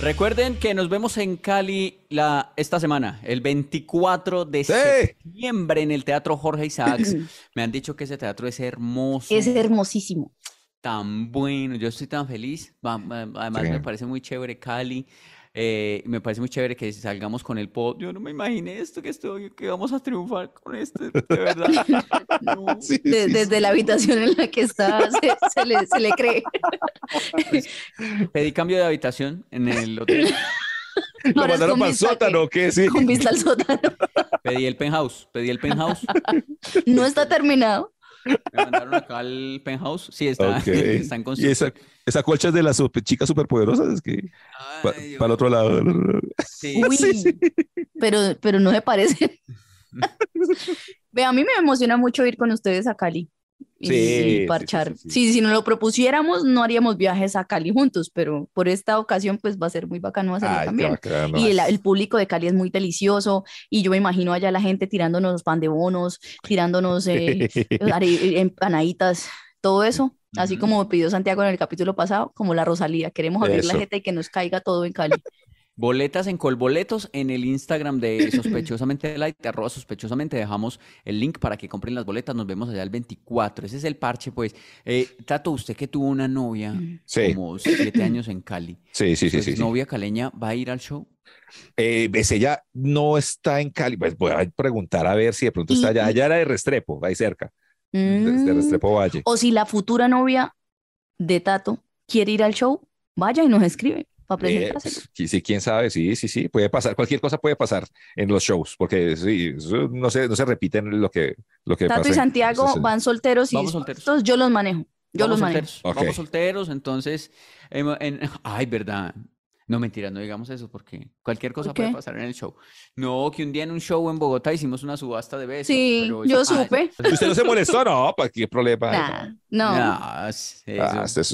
Recuerden que nos vemos en Cali la, esta semana, el 24 de septiembre, en el Teatro Jorge Isaacs. <clears throat> Me han dicho que ese teatro es hermoso. Es hermosísimo. Tan bueno, yo estoy tan feliz. Además, me parece muy chévere Cali. Eh, me parece muy chévere que salgamos con el pod. Yo no me imaginé esto, que esto, que vamos a triunfar con esto, de verdad. <laughs> <laughs> desde la habitación en la que estaba, se, le, cree. Pues, pedí cambio de habitación en el hotel. <laughs> ¿Lo mandaron para el sótano qué? Sí. Con vista al sótano. Pedí el penthouse, pedí el penthouse. No está terminado. <laughs> Me mandaron acá al penthouse. Sí, está, <laughs> están con ¿Y esa, colcha es de las chicas superpoderosas? Es que para el otro lado. <laughs> Sí. Pero, pero no se parece. Ve, a mí me emociona mucho ir con ustedes a Cali y, sí, parchar. Sí, si no lo propusiéramos, no haríamos viajes a Cali juntos, pero por esta ocasión, pues va a ser muy bacano hacerlo también. Y el, público de Cali es muy delicioso, y yo me imagino allá la gente tirándonos pan de bonos, tirándonos eh, <laughs> eh, empanaditas, todo eso. Así como pidió Santiago en el capítulo pasado, como la Rosalía, queremos abrir la gente y que nos caiga todo en Cali. Boletas en Colboletos en el Instagram de <laughs> Sospechosamente Light, arroba sospechosamente, dejamos el link para que compren las boletas. Nos vemos allá el 24. Ese es el parche, pues. Eh, Tato, usted que tuvo una novia mm. como siete años en Cali. Sí, sí, pues, sí, sí, ¿Novia caleña va a ir al show? Eh, pues, ella no está en Cali. Pues voy a preguntar a ver si de pronto está allá. Allá era de Restrepo, ahí cerca. De mm. Restrepo Valle. O si la futura novia de Tato quiere ir al show, vaya y nos escribe. Eh, para pues, sí, quién sabe, sí, sí, sí, puede pasar, cualquier cosa puede pasar en los shows, porque sí, no se, no se repiten lo que, lo que Tato y Santiago van solteros y solteros. yo los manejo. Yo los manejo. Vamos solteros, entonces, em, en, ay, verdad, no, mentira, no digamos eso porque cualquier cosa puede pasar en el show. No, que un día en un show en Bogotá hicimos una subasta de besos. Sí, yo, supe. ¿Usted no se molestó? No, ¿para pues, qué problema? no. no. Ah, es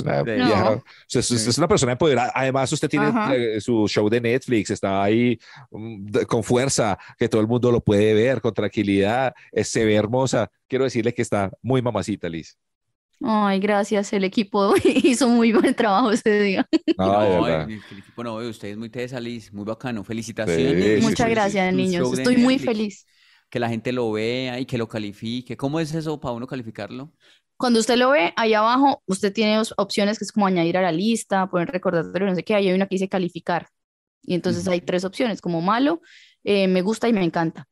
una persona empoderada. Además, usted tiene eh, su show de Netflix, está ahí mm, con fuerza, que todo el mundo lo puede ver con tranquilidad. Se ve hermosa. Quiero decirle que está muy mamacita, Liz. Ay, gracias. El equipo <laughs> hizo muy buen trabajo ese día. No, el, equipo no, ustedes muy te muy bacano. Felicitaciones. Muchas gracias, niños. Estoy muy feliz. Que la gente lo vea y que lo califique. ¿Cómo es eso para uno calificarlo? Cuando usted lo ve, ahí abajo, usted tiene dos opciones que es como añadir a la lista, poner recordatorio, no sé qué. Ahí hay una que dice calificar. Y entonces hay tres opciones, como malo, eh, me gusta y me encanta.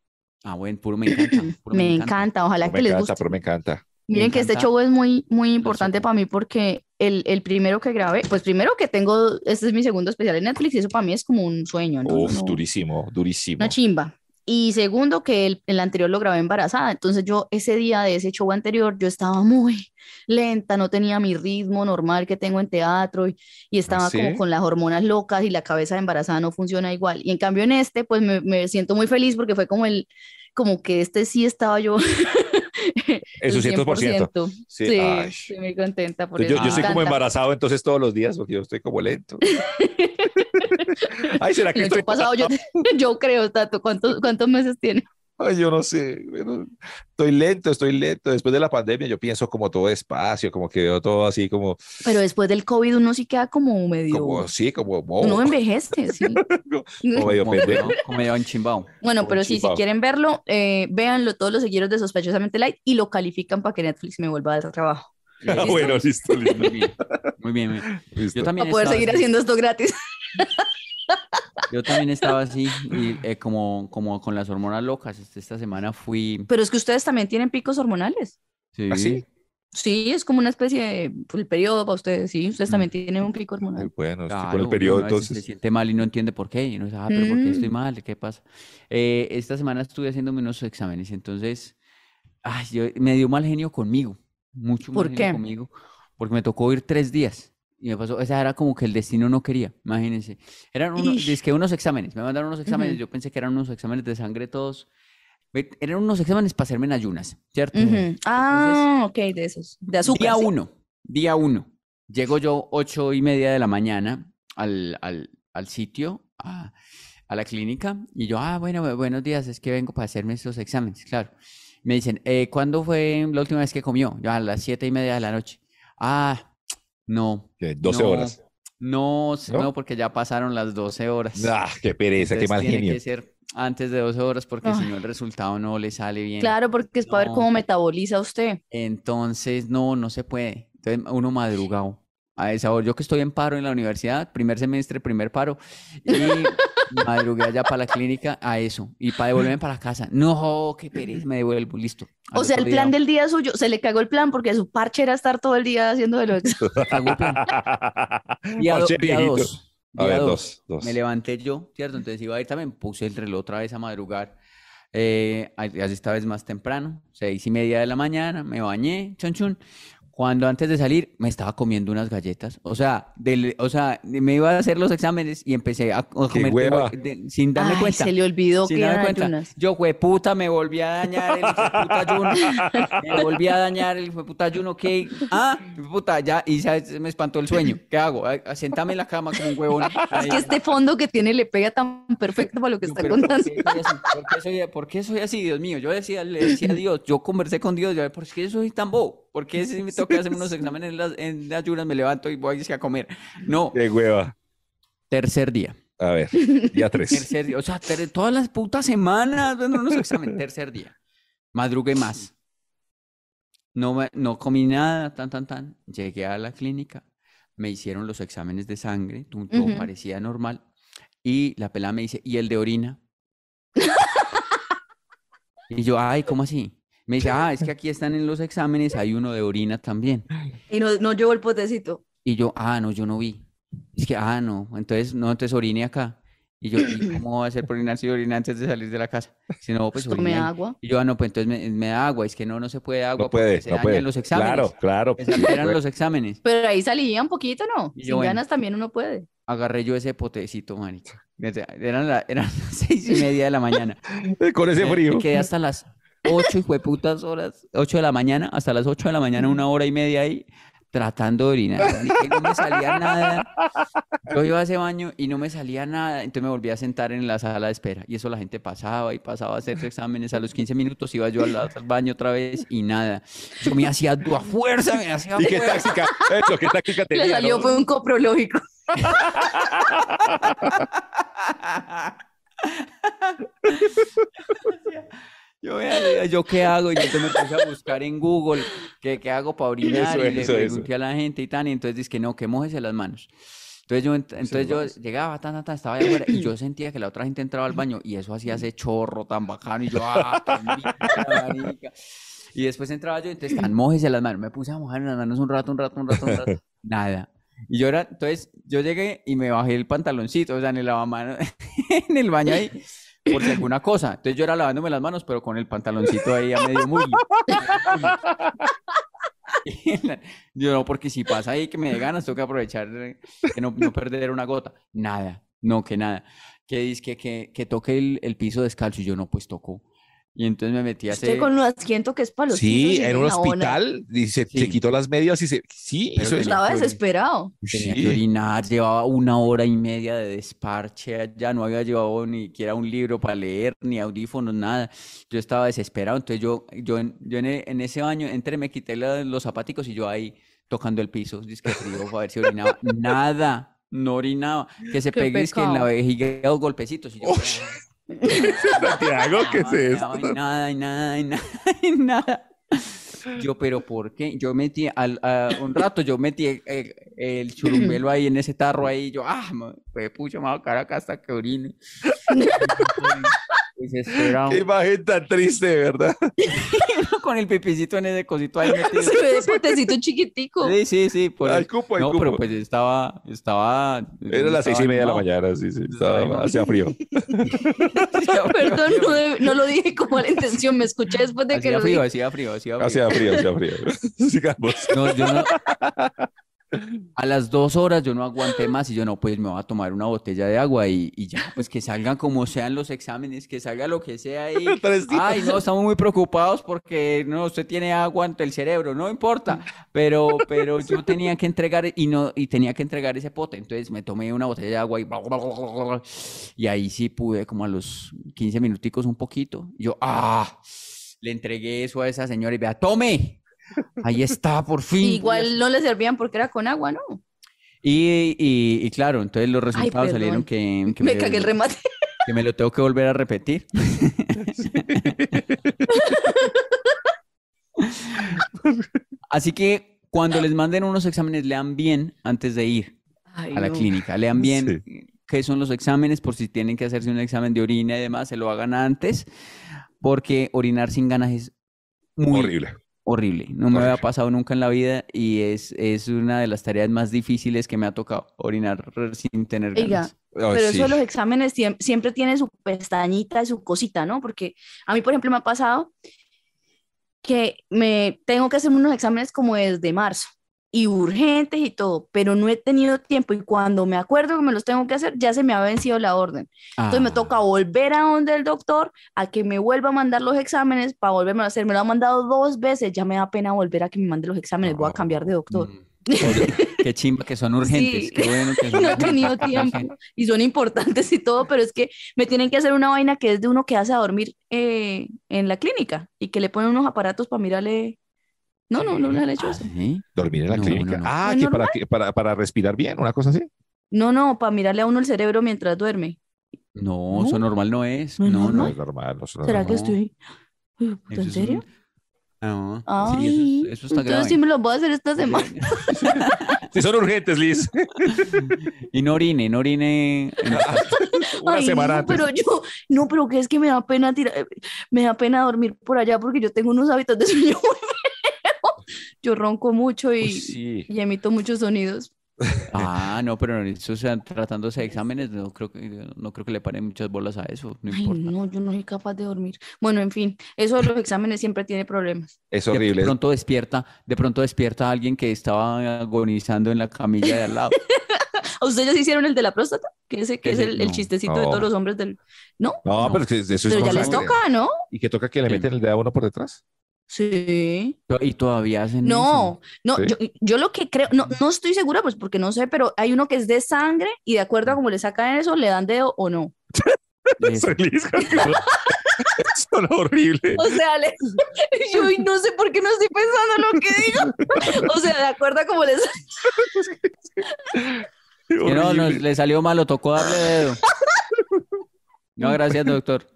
Ah, bueno, puro me encanta. <clears throat> me, encanta. ojalá ojalá puro que me encanta, guste. Puro me encanta. Miren que este show es muy, muy importante para mí porque el, el, primero que grabé, pues primero que tengo, este es mi segundo especial en Netflix y eso para mí es como un sueño. ¿no? Uf, durísimo, durísimo. Una chimba. Y segundo, que el, anterior lo grabé embarazada. Entonces yo ese día de ese show anterior, yo estaba muy lenta, no tenía mi ritmo normal que tengo en teatro y, y estaba ¿Ah, como con las hormonas locas y la cabeza embarazada no funciona igual. Y en cambio en este, pues me, me siento muy feliz porque fue como el, como que este sí estaba yo <laughs> Es un 100%. Sí, estoy muy contenta pues Yo, yo soy como embarazado entonces todos los días porque yo estoy como lento. <laughs> Ay, ¿será que Yo, <laughs> yo, creo, Tato, ¿cuántos, cuántos meses tiene? Ay, yo no sé, estoy lento, estoy lento. Después de la pandemia yo pienso como todo despacio, como que veo todo así como... Pero después del COVID uno sí queda como medio... Como, sí, como... no Uno <laughs> envejece, mm. como, medio pendejo. Como medio Bueno, pero sí, si quieren verlo, eh, véanlo todos los seguidores de Sospechosamente Light y lo califican para que Netflix me vuelva a dar trabajo. Ah, bueno, listo, Muy bien, muy bien. Yo también... Para poder seguir haciendo esto gratis. <laughs> Yo también estaba así, eh, como, como con las hormonas locas. Este, esta semana fui. Pero es que ustedes también tienen picos hormonales. Sí. ¿Ah, sí, es como una especie de el periodo para ustedes, sí, ustedes también tienen un pico hormonal. Bueno, con el periodo entonces. Se siente mal y no entiende por qué, y no sabe, ah, pero ¿por qué estoy mm. mal? ¿Qué pasa? Eh, esta semana estuve haciéndome unos exámenes, entonces, me dio mal genio conmigo, mucho mal genio conmigo, porque me tocó ir tres días y me pasó, esa era como que el destino no quería, imagínense. Eran unos, que unos exámenes, me mandaron unos exámenes, yo pensé que eran unos exámenes de sangre todos, eran unos exámenes para hacerme en ayunas, ¿cierto? Ah, ok, de esos, de azúcar. Día uno, día uno, llego yo ocho y media de la mañana al, sitio, a, la clínica, y yo, ah, bueno, buenos días, es que vengo para hacerme esos exámenes, claro. Me dicen, eh, ¿cuándo fue la última vez que comió? Yo, a las siete y media de la noche. Ah, no. ¿Qué? 12 horas. No, no, porque ya pasaron las 12 horas. Ah, qué pereza, qué mal tiene que ser antes de 12 horas porque ah. si no el resultado no le sale bien. Claro, porque es para ver cómo pues metaboliza usted. Entonces, no, no se puede. Entonces, uno madrugado a esa Yo que estoy en paro en la universidad, primer semestre, primer paro, y <laughs> madrugué allá para la clínica a eso, y para devolverme para casa. No, qué pereza, me devuelvo, listo. O sea, el plan del día suyo, se le cagó el plan porque su parche era estar todo el día haciendo de lo Y do, dos. a ver, dos, dos, Me levanté yo, ¿cierto? Entonces iba a ir también, puse el reloj otra vez a madrugar. Eh, esta vez más temprano, seis y media de la mañana, me bañé, chon chon, cuando antes de salir me estaba comiendo unas galletas. O sea, del, o sea me iba a hacer los exámenes y empecé a, comer sin darme cuenta. Se le olvidó que Yo, puta, me volví a dañar el ayuno. me volví a dañar el puta ayuno. ¿Qué? Ah, puta, ya. Y me espantó el sueño. ¿Qué hago? Aséntame en la cama con un huevón. Es que este fondo que tiene le pega tan perfecto para lo que está contando. ¿por qué, soy ¿Por qué, soy, así? Dios mío? Yo decía, le decía a Dios, yo conversé con Dios, yo, ¿por qué soy tan bobo? porque si me <laughs> toca hacer unos exámenes en las, en me levanto y voy a comer. No. de hueva. Tercer día. A ver, día tres. <laughs> Tercer día. O sea, todas las putas semanas dando unos exámenes. <laughs> Tercer día. Madrugué más. No, no comí nada, tan, tan, tan. Llegué a la clínica, me hicieron los exámenes de sangre, todo parecía normal. Y la pelada me dice, ¿y el de orina? y yo, ay, ¿cómo así? Me dice, ah, es que aquí están en los exámenes, hay uno de orina también. Y no, no llevo el potecito. Y yo, ah, no, yo no vi. Es que, ah, no, entonces, no, entonces orine acá. Y yo, cómo va a hacer por orinar si orina antes de salir de la casa? Si no, pues orina. ¿Me agua? Y yo, ah, no, pues entonces me, da agua. Es que no, no se puede agua porque puede, se no los exámenes. Claro, claro. eran pues los exámenes. Pero ahí salía un poquito, ¿no? Y Sin ganas también uno puede. Agarré yo ese potecito, manito Eran, <laughs> las seis y media de la mañana. <laughs> Con ese frío. Y quedé hasta las ocho putas horas, 8 de la mañana, hasta las ocho de la mañana, una hora y media ahí, tratando de orinar. Y no me salía nada. Yo iba a ese baño y no me salía nada. Entonces me volví a sentar en la sala de espera. Y eso la gente pasaba y pasaba a hacer exámenes. A los 15 minutos iba yo al, baño otra vez y nada. Yo me hacía a fuerza, me hacía ¿Y qué táctica? Eso, eh, ¿qué táctica tenía? salió fue un coprológico. <laughs> Yo, yo qué hago, y entonces me puse a buscar en Google qué, qué hago para orinar, y, le pregunté a la gente y tal, y entonces dice que no, que mojese las manos. Entonces yo, entonces yo llegaba, tan, tan, estaba allá afuera y yo sentía que la otra gente entraba al baño y eso hacía ese chorro tan bacano y yo, ah, tan rica, Y después entraba yo, entonces tan mojese las manos. Me puse a mojar en las manos un rato, un rato, un rato, un rato. <laughs> Nada. Y yo era, entonces yo llegué y me bajé el pantaloncito, o sea, en el lavamanos, <laughs> en el baño ahí por alguna cosa. Entonces yo era lavándome las manos, pero con el pantaloncito ahí a medio muy. <laughs> yo no, porque si pasa ahí que me dé ganas, tengo eh, que aprovechar que no, perder una gota. Nada, no, que nada. Que dice que, que, toque el, el, piso descalzo y yo no, pues toco y entonces me metí a con lo asiento que es para los Sí, era un hospital, dice se, quitó las medias y se... Sí, eso Estaba desesperado. Tenía que orinar, llevaba una hora y media de desparche ya no había llevado ni siquiera un libro para leer, ni audífonos, nada. Yo estaba desesperado, entonces yo, yo, en, e, en ese baño entré, me quité los zapáticos y yo ahí tocando el piso, disque frío, ver si orinaba. <laughs> nada, no orinaba. Que se pegue en la vejiga dos golpecitos. Y yo... Santiago, ¿qué es eso? No, nada, nada, nada, nada. Yo, pero ¿por qué? Yo metí al, un rato, yo metí el, el, churumbelo ahí en ese tarro ahí. Yo, ah, me, pucha, me voy a acá hasta que orine. <laughs> Qué imagen tan triste, ¿verdad? <laughs> Con el pipicito en ese cosito ahí metido. Ese potecito chiquitico. Sí, sí, sí. Por el... cupo, no, pero pues estaba, estaba... Era las seis y media de la mañana, sí, sí. Estaba, <laughs> hacía <laughs> frío. Perdón, no, lo dije con mala intención. Me escuché después de que lo dije. Hacía frío, hacía frío, hacía frío. Hacía frío, hacía frío. Sigamos. No, yo no... A las dos horas yo no aguanté más y yo no, pues me voy a tomar una botella de agua y, ya, pues que salgan como sean los exámenes, que salga lo que sea y, <laughs> Ay, no, estamos muy preocupados porque no, usted tiene agua ante el cerebro, no importa, pero, pero yo <laughs> tenía que entregar y, no, y tenía que entregar ese pote, entonces me tomé una botella de agua y, y ahí sí pude como a los 15 minuticos un poquito. Yo, ah, le entregué eso a esa señora y vea, tome, Ahí está, por fin. igual no le servían porque era con agua, ¿no? Y, y, claro, entonces los resultados salieron que, me, cagué el remate. Que me lo tengo que volver a repetir. <laughs> Así que cuando les manden unos exámenes, lean bien antes de ir a la clínica. Lean bien qué son los exámenes, por si tienen que hacerse un examen de orina y demás, se lo hagan antes, porque orinar sin ganas es muy horrible horrible. No me había pasado nunca en la vida y es, es una de las tareas más difíciles que me ha tocado orinar sin tener pero eso los exámenes siempre tiene su pestañita, su cosita, ¿no? Porque a mí, por ejemplo, me ha pasado que me tengo que hacer unos exámenes como desde marzo y urgentes y todo, pero no he tenido tiempo y cuando me acuerdo que me los tengo que hacer, ya se me ha vencido la orden. Entonces me toca ah. volver a donde el doctor a que me vuelva a mandar los exámenes para volverme a hacer. Me lo ha mandado dos veces, ya me da pena volver a que me mande los exámenes, voy a ah. cambiar de doctor. Mm. Qué chimba que son urgentes. bueno que <laughs> no he tenido tiempo y son importantes y todo, pero es que me tienen que hacer una vaina que es de uno que hace a dormir eh, en la clínica y que le ponen unos aparatos para mirarle no, no, no le han hecho eso. Ah, ¿eh? Dormir en la clínica. ah, pues que para, para, para, respirar bien, una cosa así. No, no, para mirarle a uno el cerebro mientras duerme. No, eso normal no es. No, no, es normal. ¿Será que estoy... ¿En serio? No. Ah, sí, eso, está entonces Yo sí me lo voy a hacer esta semana. <laughs> Sí, son urgentes, Liz. Y no orine, no orine. <laughs> Una pero yo, no, pero que es que me da pena tirar, me da pena dormir por allá porque yo tengo unos hábitos de sueño yo ronco mucho y, emito muchos sonidos. Ah, no, pero eso, tratándose de exámenes, no creo, que, no creo que le paren muchas bolas a eso. No, yo no soy capaz de dormir. Bueno, en fin, eso los exámenes siempre tiene problemas. Es horrible. De pronto despierta, de pronto despierta a alguien que estaba agonizando en la camilla de al lado. <laughs> ¿A ustedes hicieron el de la próstata? Que, ese, que es el, chistecito de todos los hombres del... ¿No? No, pero, ya les toca, ¿no? Y que toca que le meten el dedo a uno por detrás. Sí. Y todavía hacen No, eso? no, yo, lo que creo, no, no estoy segura, pues porque no sé, pero hay uno que es de sangre y de acuerdo a ah. cómo le sacan eso, le dan dedo o no. <laughs> <laughs> son horrible. O sea, <laughs> yo no sé por qué no estoy pensando lo que digo. O sea, de acuerdo a cómo les. no, no, le salió malo, tocó darle dedo. No, gracias, doctor.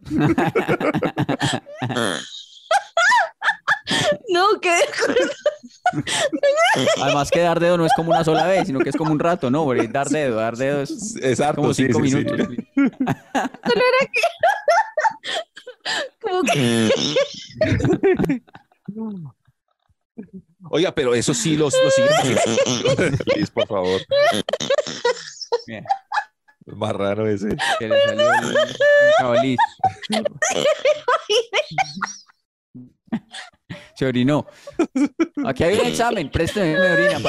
No, qué Además que dar dedo no es como una sola vez, sino que es como un rato, ¿no? dar dedo, dar dedo es Exacto, como cinco minutos. Solo era que... como que... <laughs> Oiga, pero eso sí los, los siguen. <laughs> por favor. Bien. Más raro ese. Que le salió el, el <laughs> Se orinó. Aquí hay un <laughs> examen, présteme me orina <laughs>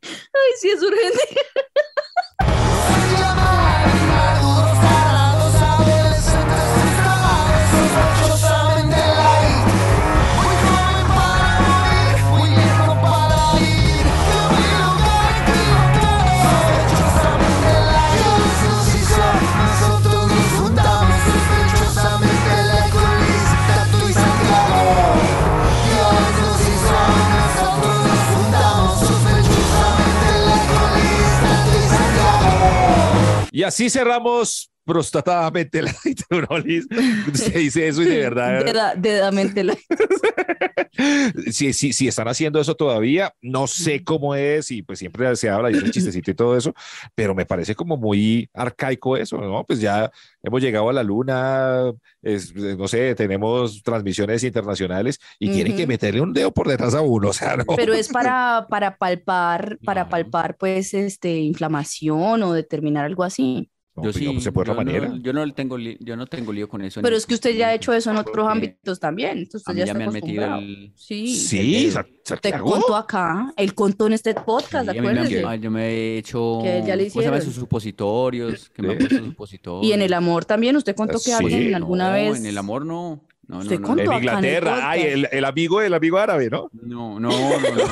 Ay, sí es urgente. así cerramos prostata <laughs> metelaitrolis. Se dice eso y de <laughs> verdad. De, verdad de si, si, si, están haciendo eso todavía, no sé cómo es y pues siempre se habla y es un chistecito y todo eso, pero me parece como muy arcaico eso, ¿no? Pues ya hemos llegado a la luna, no sé, tenemos transmisiones internacionales y tienen que meterle un dedo por detrás a uno, o sea, Pero es para, para palpar, para palpar pues este, inflamación o determinar algo así. Yo pues, sí, pues, yo, No, tengo yo no tengo lío con eso. Pero es que usted ya ha hecho eso en ah, otros ámbitos también. Entonces ya, ya me han metido Sí, sí te contó acá, él contó en este podcast, ¿de acuerdo? Me, yo me he hecho que ya le sus supositorios, que me puesto supositorios. Y en el amor también, usted contó que alguien alguna vez. En el amor no. No, no, no, en Inglaterra, el, ay, el, amigo, el amigo árabe, ¿no? no, no, no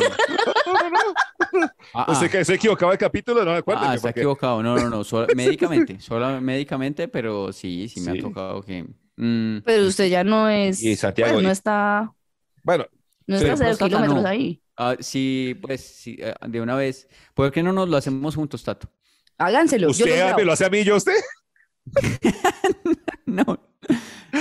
no. Ah, ah. se equivocaba el capítulo? No, acuerdo Ah, se ha equivocado. No, no, no. Solo, <laughs> médicamente. Solo médicamente, pero sí, sí me ha tocado que. Mm. Pero usted ya no es. Y pues, no está. Bueno. No está a de kilómetros ahí. Ah, sí, pues sí, eh, de una vez. ¿Por qué no nos lo hacemos juntos, Tato? Háganselo. ¿Usted me lo hace a mí y yo a usted? <laughs> no,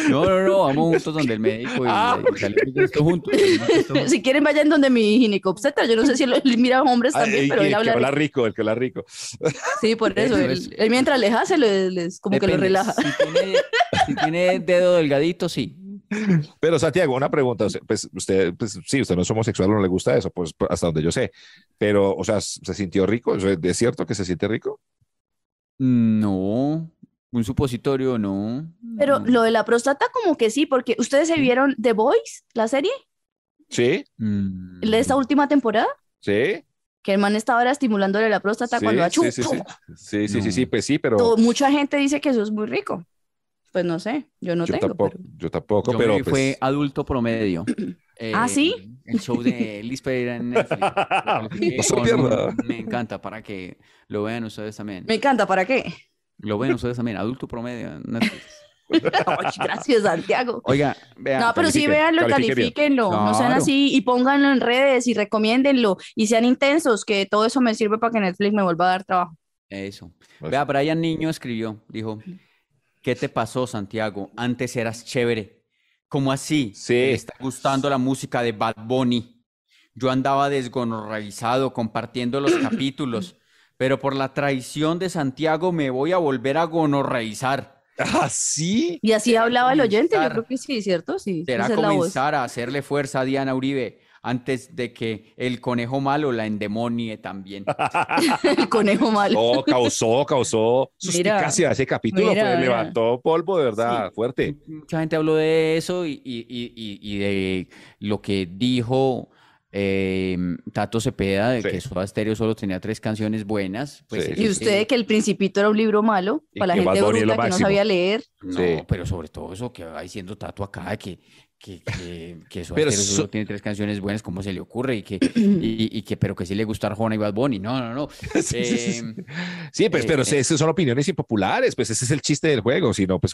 no, no, no, vamos <laughs> juntos donde el médico y, ah, pues <laughs> Si quieren vayan donde mi ginecobstetra, yo no sé si <laughs> mira hombres ah, también, pero el, él habla, que habla rico. El que habla rico. Sí, por eso, pues. él, mientras le hace, como que lo relaja. Si tiene, dedo delgadito, sí. Pero Santiago, una pregunta, pues usted, pues sí, usted no es homosexual, no le gusta eso, pues hasta donde yo sé, pero, o sea, ¿se sintió rico? ¿Es cierto que se siente rico? Mm, no, un supositorio, no. Pero lo de la próstata, como que sí, porque ustedes se vieron The Boys la serie. Sí. ¿De esta mm. última temporada? Sí. Que el man estaba ahora estimulándole la próstata cuando la Sí, sí, sí. Sí, sí, pues sí, pero. mucha gente dice que eso es muy rico. Pues no sé, yo no tengo. Tampoco, Yo tampoco, yo pero. Fue pues adulto promedio. <clears throat> Eh, ah, sí. El show de Liz en Netflix. <laughs> Me encanta para que lo vean ustedes también. Me encanta para qué. Lo ven ustedes también, adulto promedio <laughs> Gracias, Santiago. Oiga, vean. No, pero sí véanlo, califíquenlo. No sean así y pónganlo en redes y recomiéndenlo y sean intensos, que todo eso me sirve para que Netflix me vuelva a dar trabajo. Eso. Pues Vea, Brian Niño escribió, dijo, ¿qué te pasó, Santiago? Antes eras chévere. ¿Cómo así? Sí. está gustando la música de Bad Bunny. Yo andaba desgonorraizado compartiendo los capítulos pero por la traición de Santiago me voy a volver a gonorreizar. ¿Así? <laughs> ¿Ah, sí? y así hablaba el oyente, yo creo que sí, ¿cierto? Sí. Será comenzar a hacerle fuerza a Diana Uribe antes de que el conejo malo la endemonie también. <laughs> <laughs> el conejo malo. Oh, causó, causó Casi a ese capítulo, levantó polvo, de verdad, fuerte. Mucha gente habló de eso y de lo que dijo eh, Tato Cepeda, de que Soda Stereo solo tenía tres canciones buenas. Pues y usted, que... que El Principito era un libro malo para la gente bruta que no sabía leer. No, pero sobre todo eso que va diciendo Tato acá, que, que, que, solo tiene tres canciones buenas, ¿cómo se le ocurre? Y que, <clears throat> y, que pero que sí le gusta Arjona y Bad Bunny. No, no, no. <laughs> sí, em, pues, eh, pero eh. esas son opiniones impopulares, pues ese es el chiste del juego, no, pues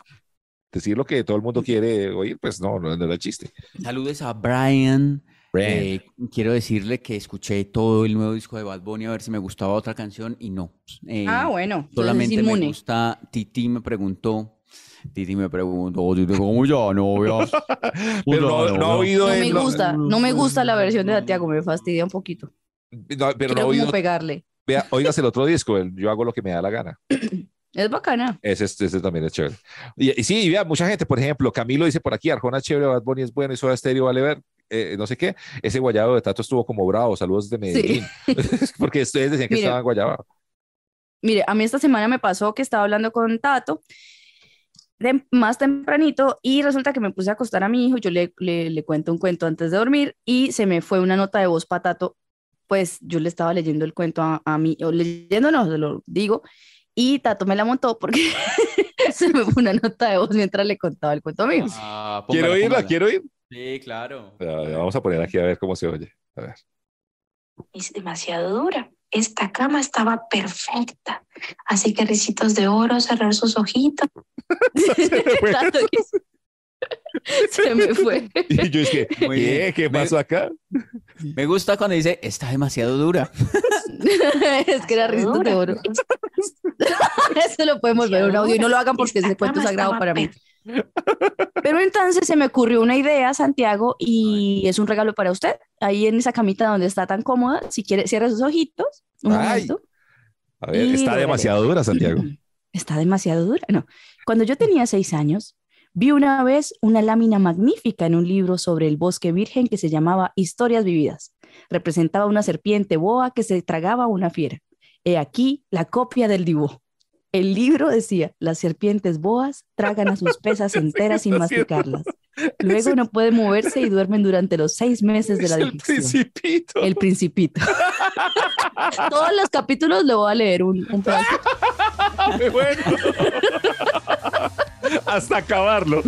decir lo que todo el mundo quiere oír, pues no, no, es el chiste. Saludes a Brian eh, quiero decirle que escuché todo el nuevo disco de Bad Bunny a ver si me gustaba otra canción y no. ah, eh, bueno. Solamente me gusta. Titi me preguntó. Titi me preguntó, oh, ¿cómo ya no, <laughs> no, oído me gusta, no me gusta la versión de Santiago, me fastidia un poquito. pero no oído. pegarle. oigas el otro disco, yo hago lo que me da la gana. <clears throat> Es bacana. Ese, este, este también es chévere. Y, sí, vea, mucha gente, por ejemplo, Camilo dice por aquí, Arjona es chévere, Bad Bunny es bueno y Soda Stereo vale ver. Eh, no sé qué, ese guayabo de Tato estuvo como bravo, saludos de Medellín, <laughs> <laughs> porque ustedes decían que estaba guayaba Mire, a mí esta semana me pasó que estaba hablando con Tato más tempranito y resulta que me puse a acostar a mi hijo, yo le, le, cuento un cuento antes de dormir y se me fue una nota de voz para Tato, pues yo le estaba leyendo el cuento a, a mí, o leyéndonos, lo digo, y Tato me la montó porque <laughs> se me fue una nota de voz mientras le contaba el cuento a Ah, quiero oírla, quiero ir. Sí, claro. vamos a poner aquí a ver cómo se oye. ver. Es demasiado dura. Esta cama estaba perfecta. Así que risitos de oro, cerrar sus ojitos. <laughs> <laughs> <laughs> se me fue. Y yo dije, ¿qué? ¿Qué pasó acá? Me gusta cuando dice, está demasiado dura. es que era risitos de oro. Eso lo podemos ver en un audio y no lo hagan porque es de cuento sagrado para mí. Pero entonces se me ocurrió una idea, Santiago, y es un regalo para usted. Ahí en esa camita donde está tan cómoda, si quiere, cierra sus ojitos. ver, está demasiado dura, Santiago. <clears throat> Está demasiado dura. No. Cuando yo tenía seis años, vi una vez una lámina magnífica en un libro sobre el bosque virgen que se llamaba Historias Vividas. Representaba una serpiente boa que se tragaba una fiera. He aquí la copia del dibujo. El libro decía, las serpientes boas tragan a sus <laughs> pesas enteras sin masticarlas. <laughs> Luego no pueden moverse y duermen durante los seis meses de la digestión. El principito. El principito. <laughs> Todos los capítulos lo voy a leer un, un pedazo. bueno. Hasta acabarlo.